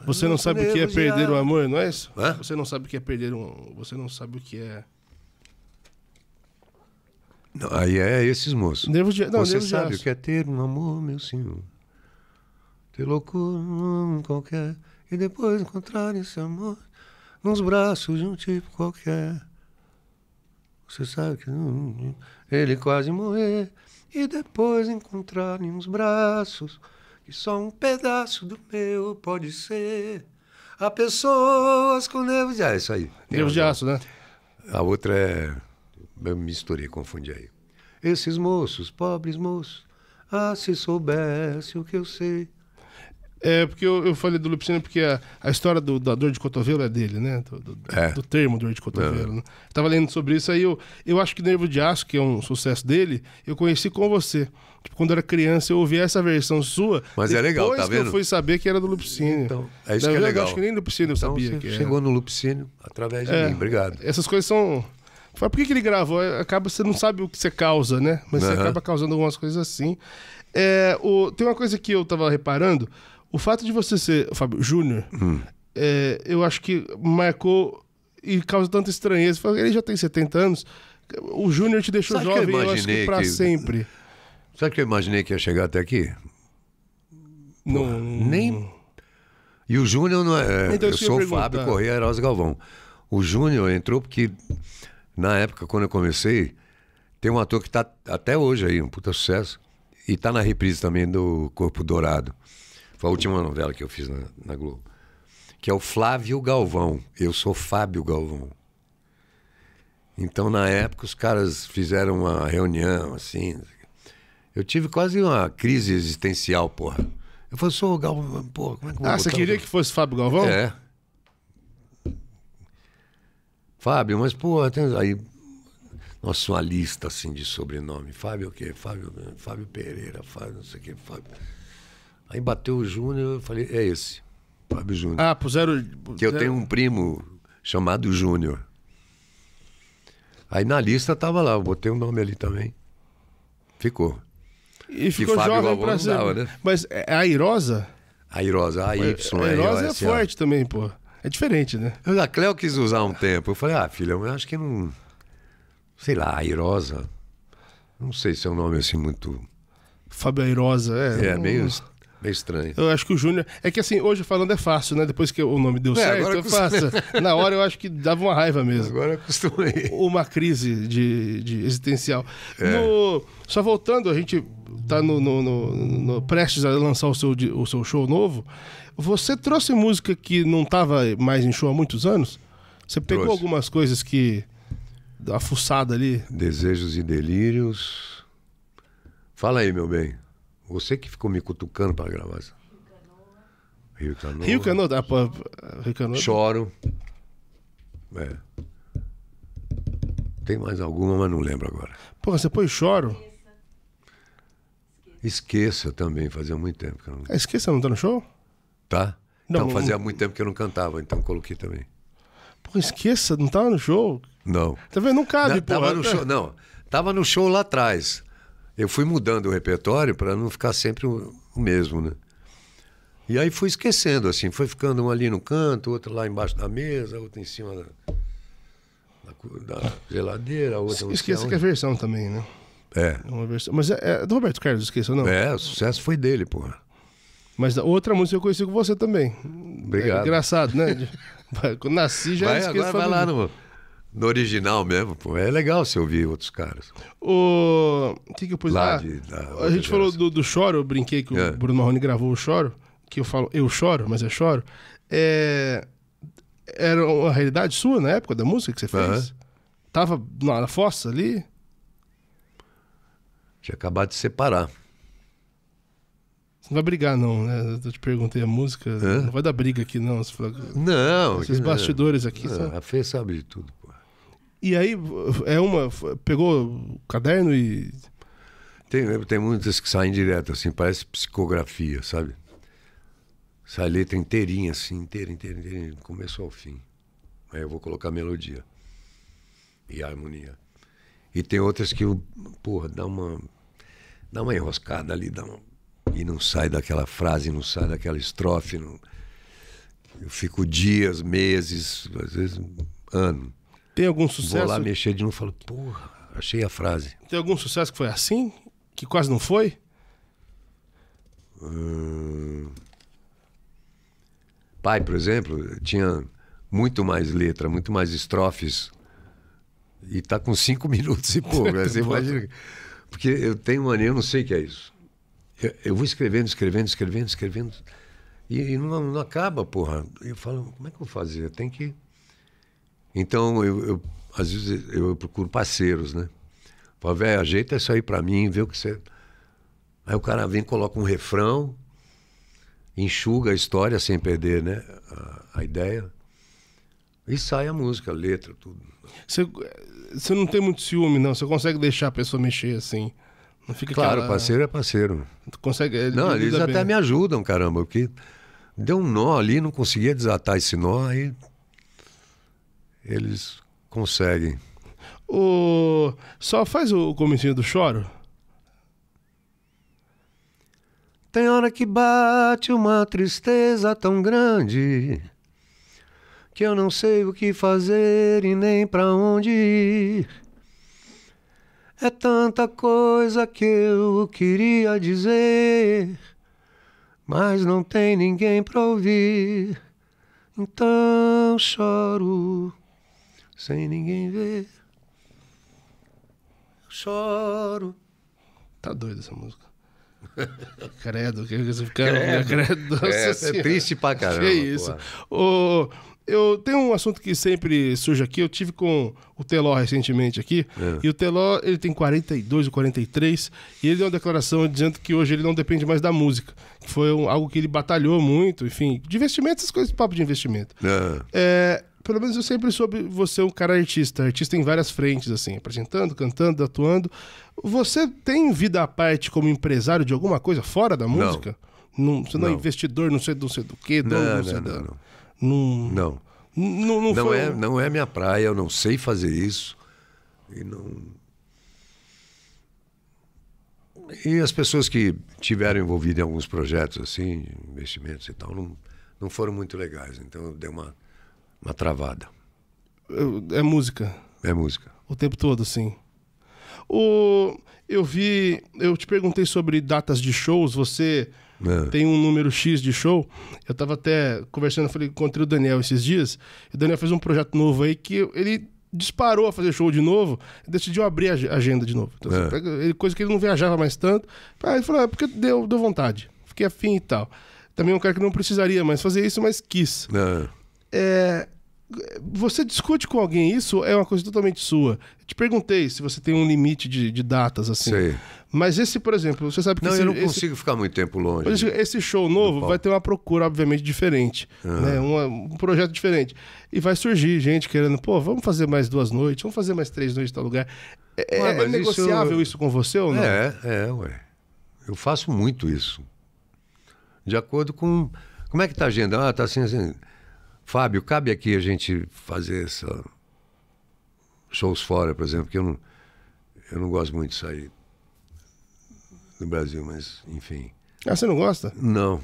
Speaker 1: Você não, sabe o que é perder o amor, não é isso? Hã? Você não sabe o que é perder um. Você não sabe o que é.
Speaker 2: Não, aí é esses moços. de... não, Você sabe o que é ter um amor, meu senhor. Ter loucura um qualquer. E depois encontrar esse amor nos braços de um tipo qualquer. Você sabe que. Ele quase morrer e depois encontrar em uns braços que só um pedaço do meu pode ser. Há pessoas com nervos de aço. Ah, isso aí. Nervos de aço, né? A outra é. Eu misturei, confundi aí.
Speaker 1: Esses moços, pobres moços, ah, se soubesse o que eu sei. É, porque eu, eu falei do Lupicínio porque a, a história do, da dor de cotovelo é dele, né? Do, do, é. do termo dor de cotovelo. É. Né? Tava lendo sobre isso, aí eu, eu acho que Nervo de Aço, que é um sucesso dele, eu conheci com você. Tipo, quando eu era criança, eu ouvi essa versão sua. Mas é legal, tá vendo? eu fui saber que era do Lupicínio. Então, é isso tá que é legal. Eu acho que nem Lupicínio então, eu sabia que era. Chegou no Lupicínio através de é, mim, obrigado. Essas coisas são. Fala, por que, que ele gravou? É, acaba, você não sabe o que você causa, né? Mas uhum. você acaba causando algumas coisas assim. É, o, tem uma coisa que eu tava reparando. O fato de você ser, Fábio, Júnior, hum. é, eu acho que marcou e causa tanta estranheza. Ele já tem 70 anos. O Júnior te deixou Sabe jovem, eu, eu, acho que pra que... sempre.
Speaker 2: Sabe que eu imaginei que ia chegar até aqui?
Speaker 3: Pô,
Speaker 1: não. Nem.
Speaker 2: E o Júnior não é. Então, eu sou eu Fábio Correia Heróis Galvão. O Júnior entrou porque, na época, quando eu comecei, tem um ator que está até hoje aí, um puta sucesso. E está na reprise também do Corpo Dourado. Foi a última novela que eu fiz na, na Globo. Que é o Flávio Galvão. Eu sou Fábio Galvão. Então, na época, os caras fizeram uma reunião, assim. Eu tive quase uma crise existencial, porra.
Speaker 1: Eu falei, sou o Galvão, porra, como é que eu vou Ah, você queria o... que fosse Fábio Galvão? É.
Speaker 2: Fábio, mas, porra, tem... aí nossa, uma lista assim de sobrenome. Fábio o quê? Fábio, Fábio Pereira, Fábio não sei o quê, Fábio. Aí bateu o Júnior, eu falei, é esse, Fábio Júnior. Ah, puseram. Que eu tenho um primo chamado Júnior. Aí na lista tava lá, eu botei o um nome ali também. Ficou. E ficou e Fábio jovem pra Dava, né? Mas é, é a Irosa? a Y. A Irosa é forte
Speaker 1: também, pô. É diferente, né?
Speaker 2: a Cleo quis usar um tempo. Eu falei, ah, filha, eu acho que não. Sei lá, airosa. Não sei se é um nome assim muito.
Speaker 1: Fábio Airosa, é. É, não... meio Bem estranho. Eu acho que o Júnior. É que assim, hoje falando é fácil, né? Depois que o nome deu é, certo, é fácil. Na hora eu acho que dava uma raiva mesmo. Agora acostumei. Uma crise de, de existencial. É. No... Só voltando, a gente tá no, no, no, no, prestes a lançar o seu, o seu show novo. Você trouxe música que não estava mais em show há muitos anos? Você pegou trouxe. algumas coisas que. fuçada ali?
Speaker 2: Desejos e delírios. Fala aí, meu bem. Você que ficou me cutucando para gravar isso. Rio Canoa. Rio Canoa.
Speaker 1: Rio Canoa. Rio Canoa. Choro.
Speaker 2: É. Tem mais alguma, mas não lembro agora.
Speaker 1: Pô, você põe Choro?
Speaker 2: Esqueça também, fazia muito tempo que eu não... É,
Speaker 1: esqueça, não tá no show?
Speaker 2: Tá. Não, então, fazia muito tempo que eu não cantava, então coloquei também.
Speaker 1: Pô, esqueça, não tava tá no show? Não. Tá vendo? Não cabe, não, pô. Tava no show,
Speaker 2: não. Tava no show lá atrás eu fui mudando o repertório para não ficar sempre o, mesmo, né? E aí fui esquecendo, assim, foi ficando um ali no canto, outro lá embaixo da mesa, outro em cima da, da, da geladeira, outro... Esqueça que é
Speaker 1: versão também, né? É. é. Uma versão. Mas é, é do Roberto Carlos, esqueceu, não? É, o sucesso foi dele, porra. Mas outra música eu conheci com você também. Obrigado. É engraçado, né? Quando nasci já Vai, esqueci. Agora vai lá
Speaker 2: no no original mesmo, pô. É legal você ouvir outros caras.
Speaker 1: O que, que eu pus lá? lá? De, da, a gente falou do, do, Choro, eu brinquei que é. o Bruno Marrone gravou o Choro, que eu falo, eu choro, mas é Choro. É... Era uma realidade sua na época da música que você fez? Uhum. Tava na fossa ali? Tinha acabado de separar. Você não vai brigar, não, né? Eu te perguntei a música. Hã? Não vai dar briga aqui, não. Você Não, esses bastidores aqui. Não,
Speaker 2: ah, A Fê sabe de tudo.
Speaker 1: E aí é uma. Pegou o caderno e. Tem, né, tem muitas que saem direto, assim, parece
Speaker 2: psicografia, sabe? Sai a letra inteirinha, assim, inteira, inteira, inteira, do começo ao fim. Aí eu vou colocar melodia e harmonia. E tem outras que, eu, porra, dá uma, dá uma enroscada ali, dá uma, e não sai daquela frase, não sai daquela estrofe. Não... Eu fico dias, meses, às vezes ano tem algum sucesso? Vou lá mexer de novo e falo, porra, achei a frase.
Speaker 1: Tem algum sucesso que foi assim? Que quase não foi?
Speaker 2: Hum... Pai, por exemplo, tinha muito mais letra, muito mais estrofes. E tá com cinco minutos e pouco. você imagina. Porque eu tenho mania, eu não sei o que é isso. Eu, eu vou escrevendo, escrevendo, escrevendo, escrevendo. E, e não, não, acaba, porra. Eu falo, como é que eu vou fazer? Tem que então, eu, eu às vezes eu, procuro parceiros, né? Fala, velho, ajeita isso aí pra mim, vê o que você. Aí o cara vem, coloca um refrão, enxuga a história sem perder, né? A, a ideia. E sai a música, a letra, tudo.
Speaker 1: Você não tem muito ciúme, não? Você consegue deixar a pessoa mexer assim? Não fica claro, aquela... parceiro
Speaker 2: é parceiro.
Speaker 1: Tu consegue. Ele não, eles até me
Speaker 2: ajudam, caramba, porque deu um nó ali, não conseguia desatar esse nó, aí eles conseguem.
Speaker 1: O... Só faz o comecinho do choro. Tem hora que bate uma tristeza tão grande
Speaker 2: que eu não sei o que fazer e nem para onde ir. É tanta coisa que eu queria dizer, mas não tem ninguém para ouvir. Então choro sem ninguém ver.
Speaker 1: choro. Tá doida essa música. credo, que você fica credo. credo é, é, triste pra caramba. Que isso. O eu tenho um assunto que sempre surge aqui. Eu tive com o Teló recentemente aqui. É. E o Teló, ele tem 42 ou 43. E ele deu uma declaração dizendo que hoje ele não depende mais da música. foi um, algo que ele batalhou muito. Enfim, de investimento, essas coisas, papo de investimento. É. é pelo menos eu sempre soube você é um cara artista, artista em várias frentes, assim, apresentando, cantando, atuando. Você tem vida à parte como empresário de alguma coisa fora da música? Não. você não, é não, é investidor, não sei, não sei do que, não, não, não, não, não. Não.
Speaker 2: Não, não, não foi... é, não é minha praia, eu não sei fazer isso. E não. E as pessoas que tiveram envolvido em alguns projetos assim, investimentos e tal, não, não foram muito legais. Então eu dei uma uma travada. É, música. É música.
Speaker 1: O tempo todo, sim. O, eu vi, eu te perguntei sobre datas de shows, você é. tem um número X de show. Eu estava até conversando, falei, encontrei o Daniel esses dias. o Daniel fez um projeto novo aí que ele disparou a fazer show de novo e decidiu abrir a agenda de novo. Então, é. Assim, pega, ele, coisa que ele não viajava mais tanto. Aí ele falou, ah, é porque deu, deu vontade. Fiquei afim e tal. Também é um cara que não precisaria mais fazer isso, mas quis. É. É, você discute com alguém isso é uma coisa totalmente sua. Te perguntei se você tem um limite de, de datas assim. Sei. Mas esse, por exemplo, você sabe que. Não, esse, eu não consigo esse,
Speaker 2: ficar muito tempo longe. Esse,
Speaker 1: esse show novo vai ter uma procura, obviamente, diferente. Uhum. Né? Um, um, projeto diferente. E vai surgir gente querendo, pô, vamos fazer mais duas noites, vamos fazer mais três noites em tal lugar. É, é ué, é negociável isso... isso... com você ou não? É, é, ué. Eu faço muito isso.
Speaker 2: De acordo com. Como é que tá a agenda? Ah, tá assim, assim. Fábio, cabe aqui a gente fazer essa... shows fora, por exemplo, porque eu não, eu não gosto muito de sair do Brasil, mas enfim. Ah, você não gosta? Não.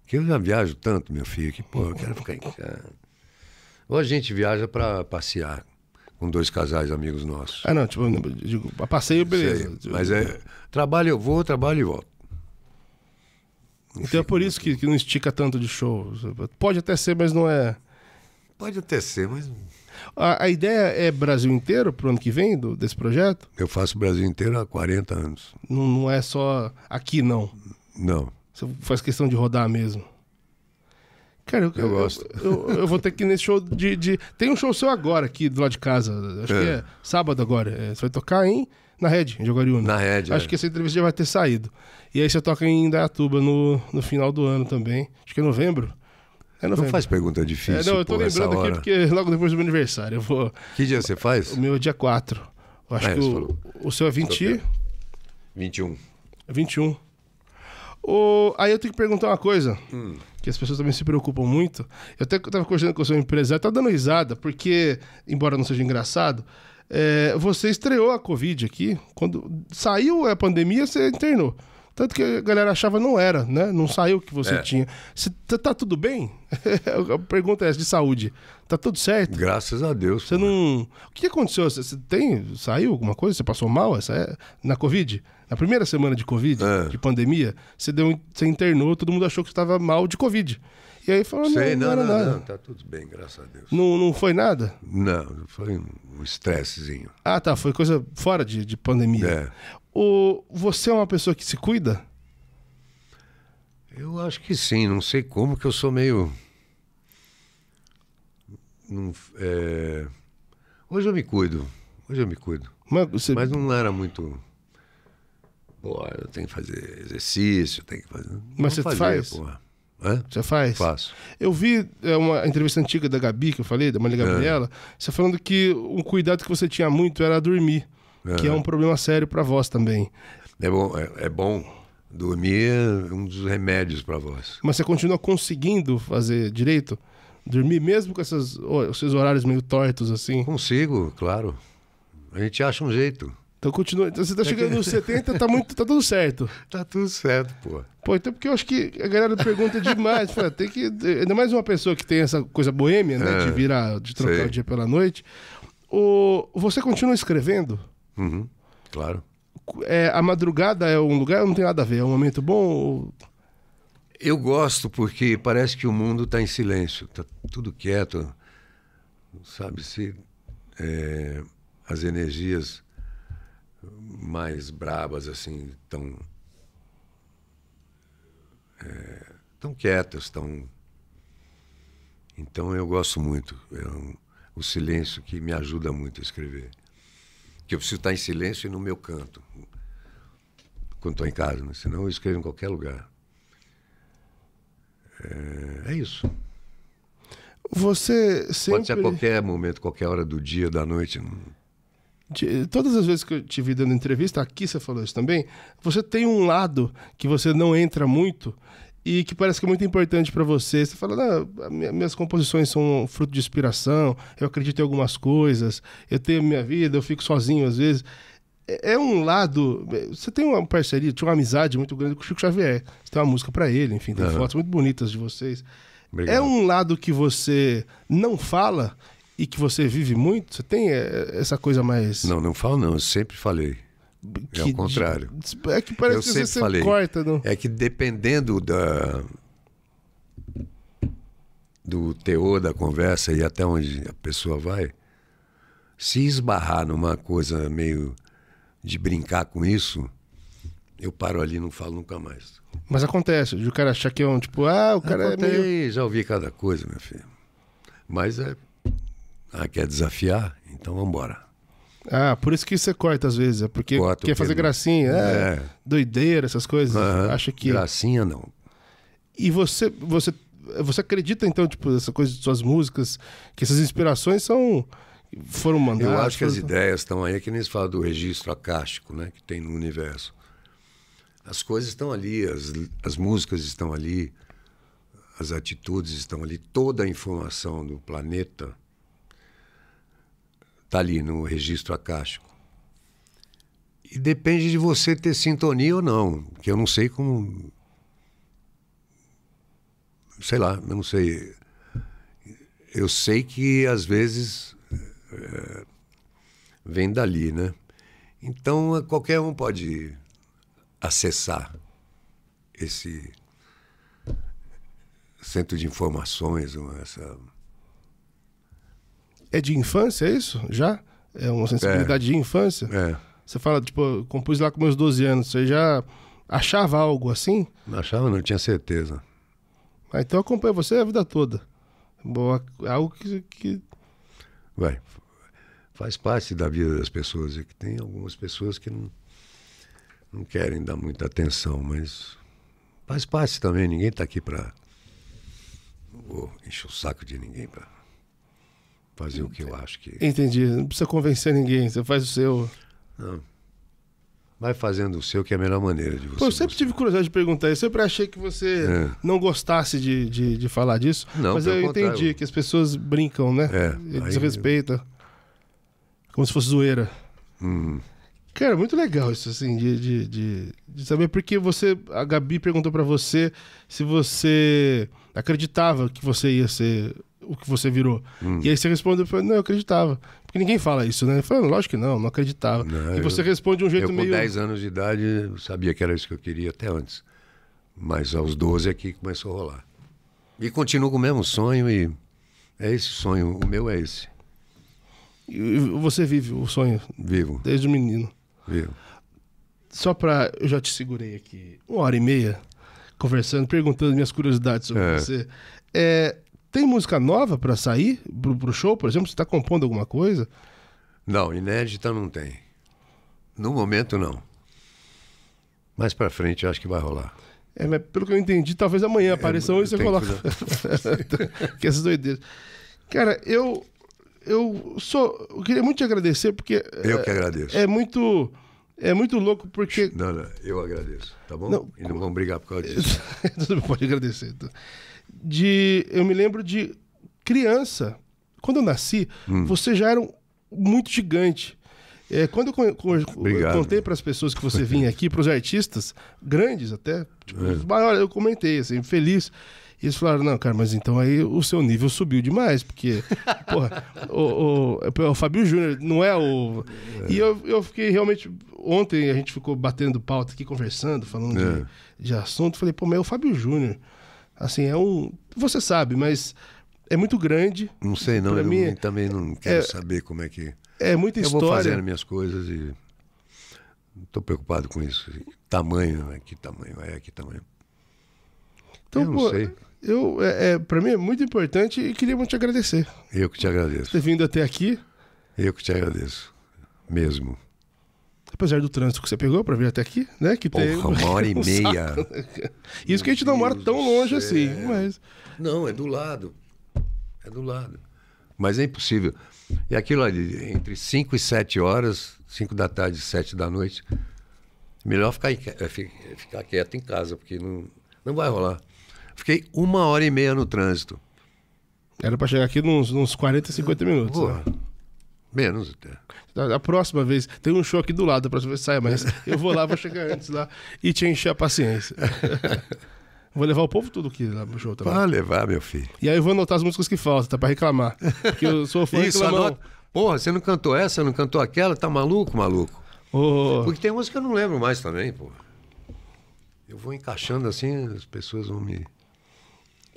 Speaker 2: Porque eu já viajo tanto, meu filho, que pô, eu quero ficar em casa. Ou a gente viaja para passear com dois casais amigos nossos. Ah,
Speaker 1: não, tipo, digo, passeio, beleza. Sei, mas é trabalho, eu vou, trabalho e volto. Então é por isso que, que não estica tanto de show. Pode até ser, mas não é. Pode até ser, mas. A, a ideia é Brasil inteiro para o ano que vem do, desse projeto? Eu faço Brasil inteiro há 40 anos. Não, não é só aqui, não. Não. Você faz questão de rodar mesmo. Cara, eu, eu gosto. Eu, eu, eu, vou ter que ir nesse show de, de, Tem um show seu agora aqui do lado de casa. Acho é. que é sábado agora. É, você vai tocar, hein? Em... Na Red, em Jaguariúna. Na Red. Acho é. que essa entrevista já vai ter saído. E aí você toca em Dayatuba no, no final do ano também. Acho que é novembro. É novembro. Não faz pergunta é, difícil. É, não, eu tô lembrando aqui porque logo depois do meu aniversário. Eu vou...
Speaker 2: Que dia você faz? O
Speaker 1: meu é dia 4. Eu acho ah, é, que o, o seu é 20. 21. 21. O... Aí eu tenho que perguntar uma coisa, hum. que as pessoas também se preocupam muito. Eu até estava conversando com o seu empresário, tá dando risada, porque, embora não seja engraçado, é, você estreou a Covid aqui. Quando saiu a pandemia, você internou. Tanto que a galera achava não era, né? Não saiu o que você é. tinha. Você tá, tá, tudo bem? a pergunta é essa, de saúde. Tá tudo certo? Graças a Deus. Você não. O que aconteceu? Você tem. Saiu alguma coisa? Você passou mal essa é... na Covid? Na primeira semana de Covid, é. de pandemia, você, deu, você internou, todo mundo achou que estava mal de Covid. E aí falou, Sei, não, não, não, não, não,
Speaker 2: tá tudo bem, graças a
Speaker 1: Deus. Não, não foi nada? Não, foi um estressezinho. Ah, tá, foi coisa fora de, de pandemia. É. O, você é uma pessoa que se cuida? Eu acho que sim, não sei como que eu sou meio...
Speaker 2: Não, é... Hoje eu me cuido, hoje eu me cuido. Mas, você... Mas não era muito... Pô, eu tenho que fazer exercício, tenho que fazer...
Speaker 1: Mas não você fazia, faz? Porra. Você faz? Faço. Eu vi é, uma entrevista antiga da Gabi, que eu falei, da Maria Gabriela, é. você falando que um cuidado que você tinha muito era dormir, é. que é um problema sério para voz também.
Speaker 2: É bom, é, é, bom. Dormir é um dos remédios para voz.
Speaker 1: Mas você continua conseguindo fazer direito? Dormir mesmo com essas, esses horários meio tortos assim? Consigo, claro. A gente acha um jeito. Então continua. Então, você tá é chegando nos 70, tá, muito, tá tudo certo. Tá tudo certo, pô. Pô, então porque eu acho que a galera pergunta demais. Fala, tem que. Ainda mais uma pessoa que tem essa coisa boêmia, né? É, de virar, de trocar sei. o dia pela noite. O, você continua escrevendo?
Speaker 3: Uhum,
Speaker 2: claro.
Speaker 1: É, a madrugada é um lugar, não tem nada a ver, é um momento bom? Ou...
Speaker 2: Eu gosto porque parece que o mundo está em silêncio, está tudo quieto, Não sabe se é, as energias mais brabas, assim, tão. É, tão quietas, tão. Então eu gosto muito. É um, o silêncio que me ajuda muito a escrever. Que eu preciso estar em silêncio e no meu canto. Quando estou em casa, né? senão eu escrevo em qualquer lugar. É, é isso. Você sempre... Pode ser a qualquer momento, qualquer hora do dia, da noite. Não
Speaker 1: de, todas as vezes que eu te vi dando entrevista, aqui você falou isso também, você tem um lado que você não entra muito e que parece que é muito importante para você. Você fala, ah, minhas composições são fruto de inspiração, eu acredito em algumas coisas, eu tenho minha vida, eu fico sozinho às vezes. É, é um lado. É, você tem uma parceria, tinha uma amizade muito grande com o Chico Xavier. Você tem uma música para ele, enfim, tem uhum. fotos muito bonitas de vocês. Obrigado. É um lado que você não fala e que você vive muito? Você tem eh, essa coisa mais.
Speaker 2: Não, não falo não, eu sempre falei. É que é o contrário.
Speaker 1: De... É que parece eu que
Speaker 2: sempre você falei. corta, não? É que dependendo da do teor da conversa e até onde a pessoa vai, se esbarrar numa coisa meio de brincar com isso, eu paro ali e não falo nunca mais.
Speaker 1: Mas acontece, o cara achar que é um tipo, ah, o cara é meio...
Speaker 2: já ouvi cada coisa, meu filho. Mas é
Speaker 1: ah, quer desafiar? Então vamos embora. Ah, por isso que você corta às vezes, é porque Corto quer fazer gracinha, é, é. doideira, essas coisas. Acho Acha que gracinha não. E você, você, você acredita então tipo essa coisa de suas músicas, que essas inspirações são foram mandadas? Eu acho que as foram...
Speaker 2: ideias estão aí, é que nem se fala do registro acástico, né, que tem no universo. As coisas estão ali, as, as músicas estão ali, as atitudes estão ali, toda a informação do planeta Está ali no registro acástico. E depende de você ter sintonia ou não, que eu não sei como. Sei lá, eu não sei. Eu sei que às vezes é, vem dali, né? Então eh, qualquer um pode acessar esse centro de informações, essa
Speaker 1: é de infância, é isso? Já? É uma sensibilidade é. de infância? É. Você fala, tipo, eu compus lá com meus 12 anos, você já achava algo assim?
Speaker 2: Não achava, não, tinha certeza.
Speaker 1: Ah, então acompanha você a vida toda. Boa, é algo que. que...
Speaker 2: Vai, faz parte da vida das pessoas. É que tem algumas pessoas que não, não querem dar muita atenção, mas faz parte também. Ninguém está aqui para. vou encher o saco de ninguém para fazer o que eu acho que. Entendi. Não
Speaker 1: precisa convencer ninguém. Você faz o seu. Não.
Speaker 2: Vai fazendo o seu, que é a melhor maneira de você.
Speaker 1: Pô, eu sempre mostrar. tive curiosidade de perguntar. isso Eu sempre achei que você é. não gostasse de, de, de, falar disso. Não, mas eu contrário. entendi que as pessoas brincam, né? É. Eles respeitam. Como se fosse zoeira. Hum. Cara, muito legal isso, assim, de, de, de, de saber. Porque você. A Gabi perguntou para você se você acreditava que você ia ser o que você virou. Hum. E aí você respondeu não, eu acreditava. Porque ninguém fala isso, né? Falando, lógico que não, não acreditava. Não, e você eu, responde de um jeito eu, com meio. Com 10
Speaker 2: anos de idade, eu sabia que era isso que eu queria até antes. Mas aos 12 é começou a rolar. E continuo com o mesmo sonho e é esse sonho,
Speaker 1: o meu é esse. E você vive o sonho? Vivo. Desde o menino. Vivo. Só para eu já te segurei aqui uma hora e meia conversando, perguntando minhas curiosidades sobre é. você. É, tem música nova para sair pro, pro show, por exemplo? Você tá compondo alguma coisa?
Speaker 2: Não, inédita não tem. No momento, não. Mais para frente, eu acho que vai rolar.
Speaker 1: É, mas pelo que eu entendi, talvez amanhã é, apareça é, e você coloca. Que, que essas doideiras. Cara, eu. Eu sou. Eu queria muito te agradecer, porque. Eu é, que agradeço. É muito. É muito louco porque. Não, não, eu agradeço, tá bom? Não, e não vão brigar por causa disso. Pode agradecer. Então de. Eu me lembro de criança. Quando eu nasci, hum. você já era um, muito gigante. É, quando eu, eu contei para as pessoas que você vinha aqui, para os artistas, grandes até, tipo, é. olha, eu comentei, assim, feliz. E eles falaram, não, cara, mas então aí o seu nível subiu demais, porque, porra, o, o, é o Fabio Júnior não é o. É. E eu, eu fiquei realmente. Ontem a gente ficou batendo pauta aqui, conversando, falando de, é. de assunto. Falei, pô, mas é o Fábio Júnior. Assim, é um. Você sabe, mas é muito grande.
Speaker 2: Não sei, não. Pra eu mim, é- também não quero é, saber como é que. É muita história. Eu vou fazendo minhas coisas e. Estou preocupado com isso. Tamanho, é que tamanho, é, é que tamanho.
Speaker 1: Então, eu não pô, sei. Eu, é, é para mim é muito importante e queria muito te agradecer.
Speaker 2: Eu que te agradeço. Ter
Speaker 1: vindo até aqui.
Speaker 2: Eu que te agradeço. Mesmo
Speaker 1: apesar do trânsito que você pegou para vir até aqui, né? Que Porra, tem uma hora e meia. Saco. Né, Isso Meu que a gente não mora tão longe assim, céu. assim, mas não é do lado, é do lado.
Speaker 2: Mas é impossível. E aquilo ali entre 5 e 7 horas, 5 da tarde, 7 da noite, melhor ficar, eh, ficar quieto em casa porque não não vai
Speaker 1: rolar. Fiquei uma hora e meia no trânsito. Era para chegar aqui nos, nos 40, 50 minutos. né? Menos até. Tá, a próxima vez, tem um show aqui do lado, a próxima vez sai, mas eu vou lá, vou chegar antes lá e te encher a paciência. Vou levar o povo tudo aqui lá pro show também. Tá levar, meu filho. E aí eu vou anotar as músicas que faltam, tá? Pra reclamar. Porque eu sou fã Isso, anota.
Speaker 2: Porra, você não cantou essa, não cantou aquela? Tá maluco, maluco? Oh. Porque tem música que eu não lembro mais também, pô. Eu vou encaixando assim, as pessoas vão me...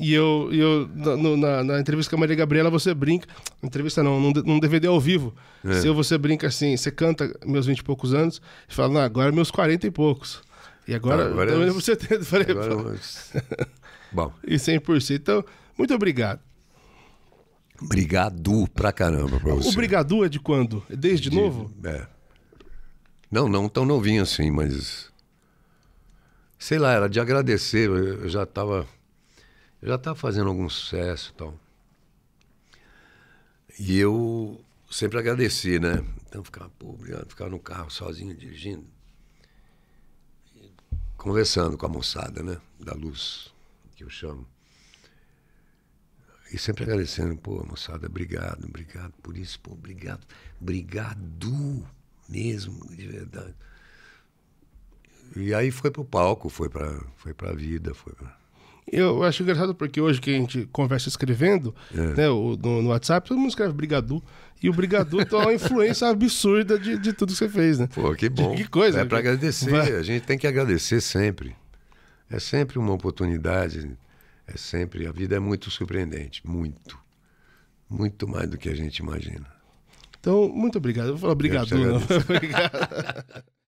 Speaker 1: E eu, eu no, na, na, entrevista com a Maria Gabriela, você brinca. Entrevista não, num, num DVD ao vivo. É. Se você brinca assim, você canta meus 20 e poucos anos, e fala, não, agora meus 40 e poucos. E agora, tá, agora então, é você tem. Falei, agora mas... Bom. E 100%. Então, muito obrigado. Obrigado pra caramba pra você. O Brigadu é de quando? É desde de, novo? É.
Speaker 2: Não, não tão novinho assim, mas. Sei lá, era de agradecer. Eu já tava já estava fazendo algum sucesso e tal. E eu sempre agradeci, né? Então ficava, pô, obrigado, ficava no carro sozinho dirigindo. Conversando com a moçada, né? Da luz, que eu chamo. E sempre agradecendo, pô, moçada, obrigado, obrigado por isso, pô, obrigado, obrigado mesmo, de verdade. E aí foi pro palco, foi pra, foi pra vida, foi pra
Speaker 1: eu acho engraçado porque hoje que a gente conversa escrevendo, é. né, o, no, no, WhatsApp, todo mundo escreve Brigadu. E o Brigadu tem tá uma influência absurda de, de tudo que você fez, né? Pô, que
Speaker 2: bom. De, que coisa. É para né? agradecer. Vai. A gente tem que agradecer sempre. É sempre uma oportunidade. É sempre. A vida é muito surpreendente. Muito. Muito
Speaker 3: mais do que a gente imagina. Então, muito obrigado. Eu vou falar obrigado, obrigado.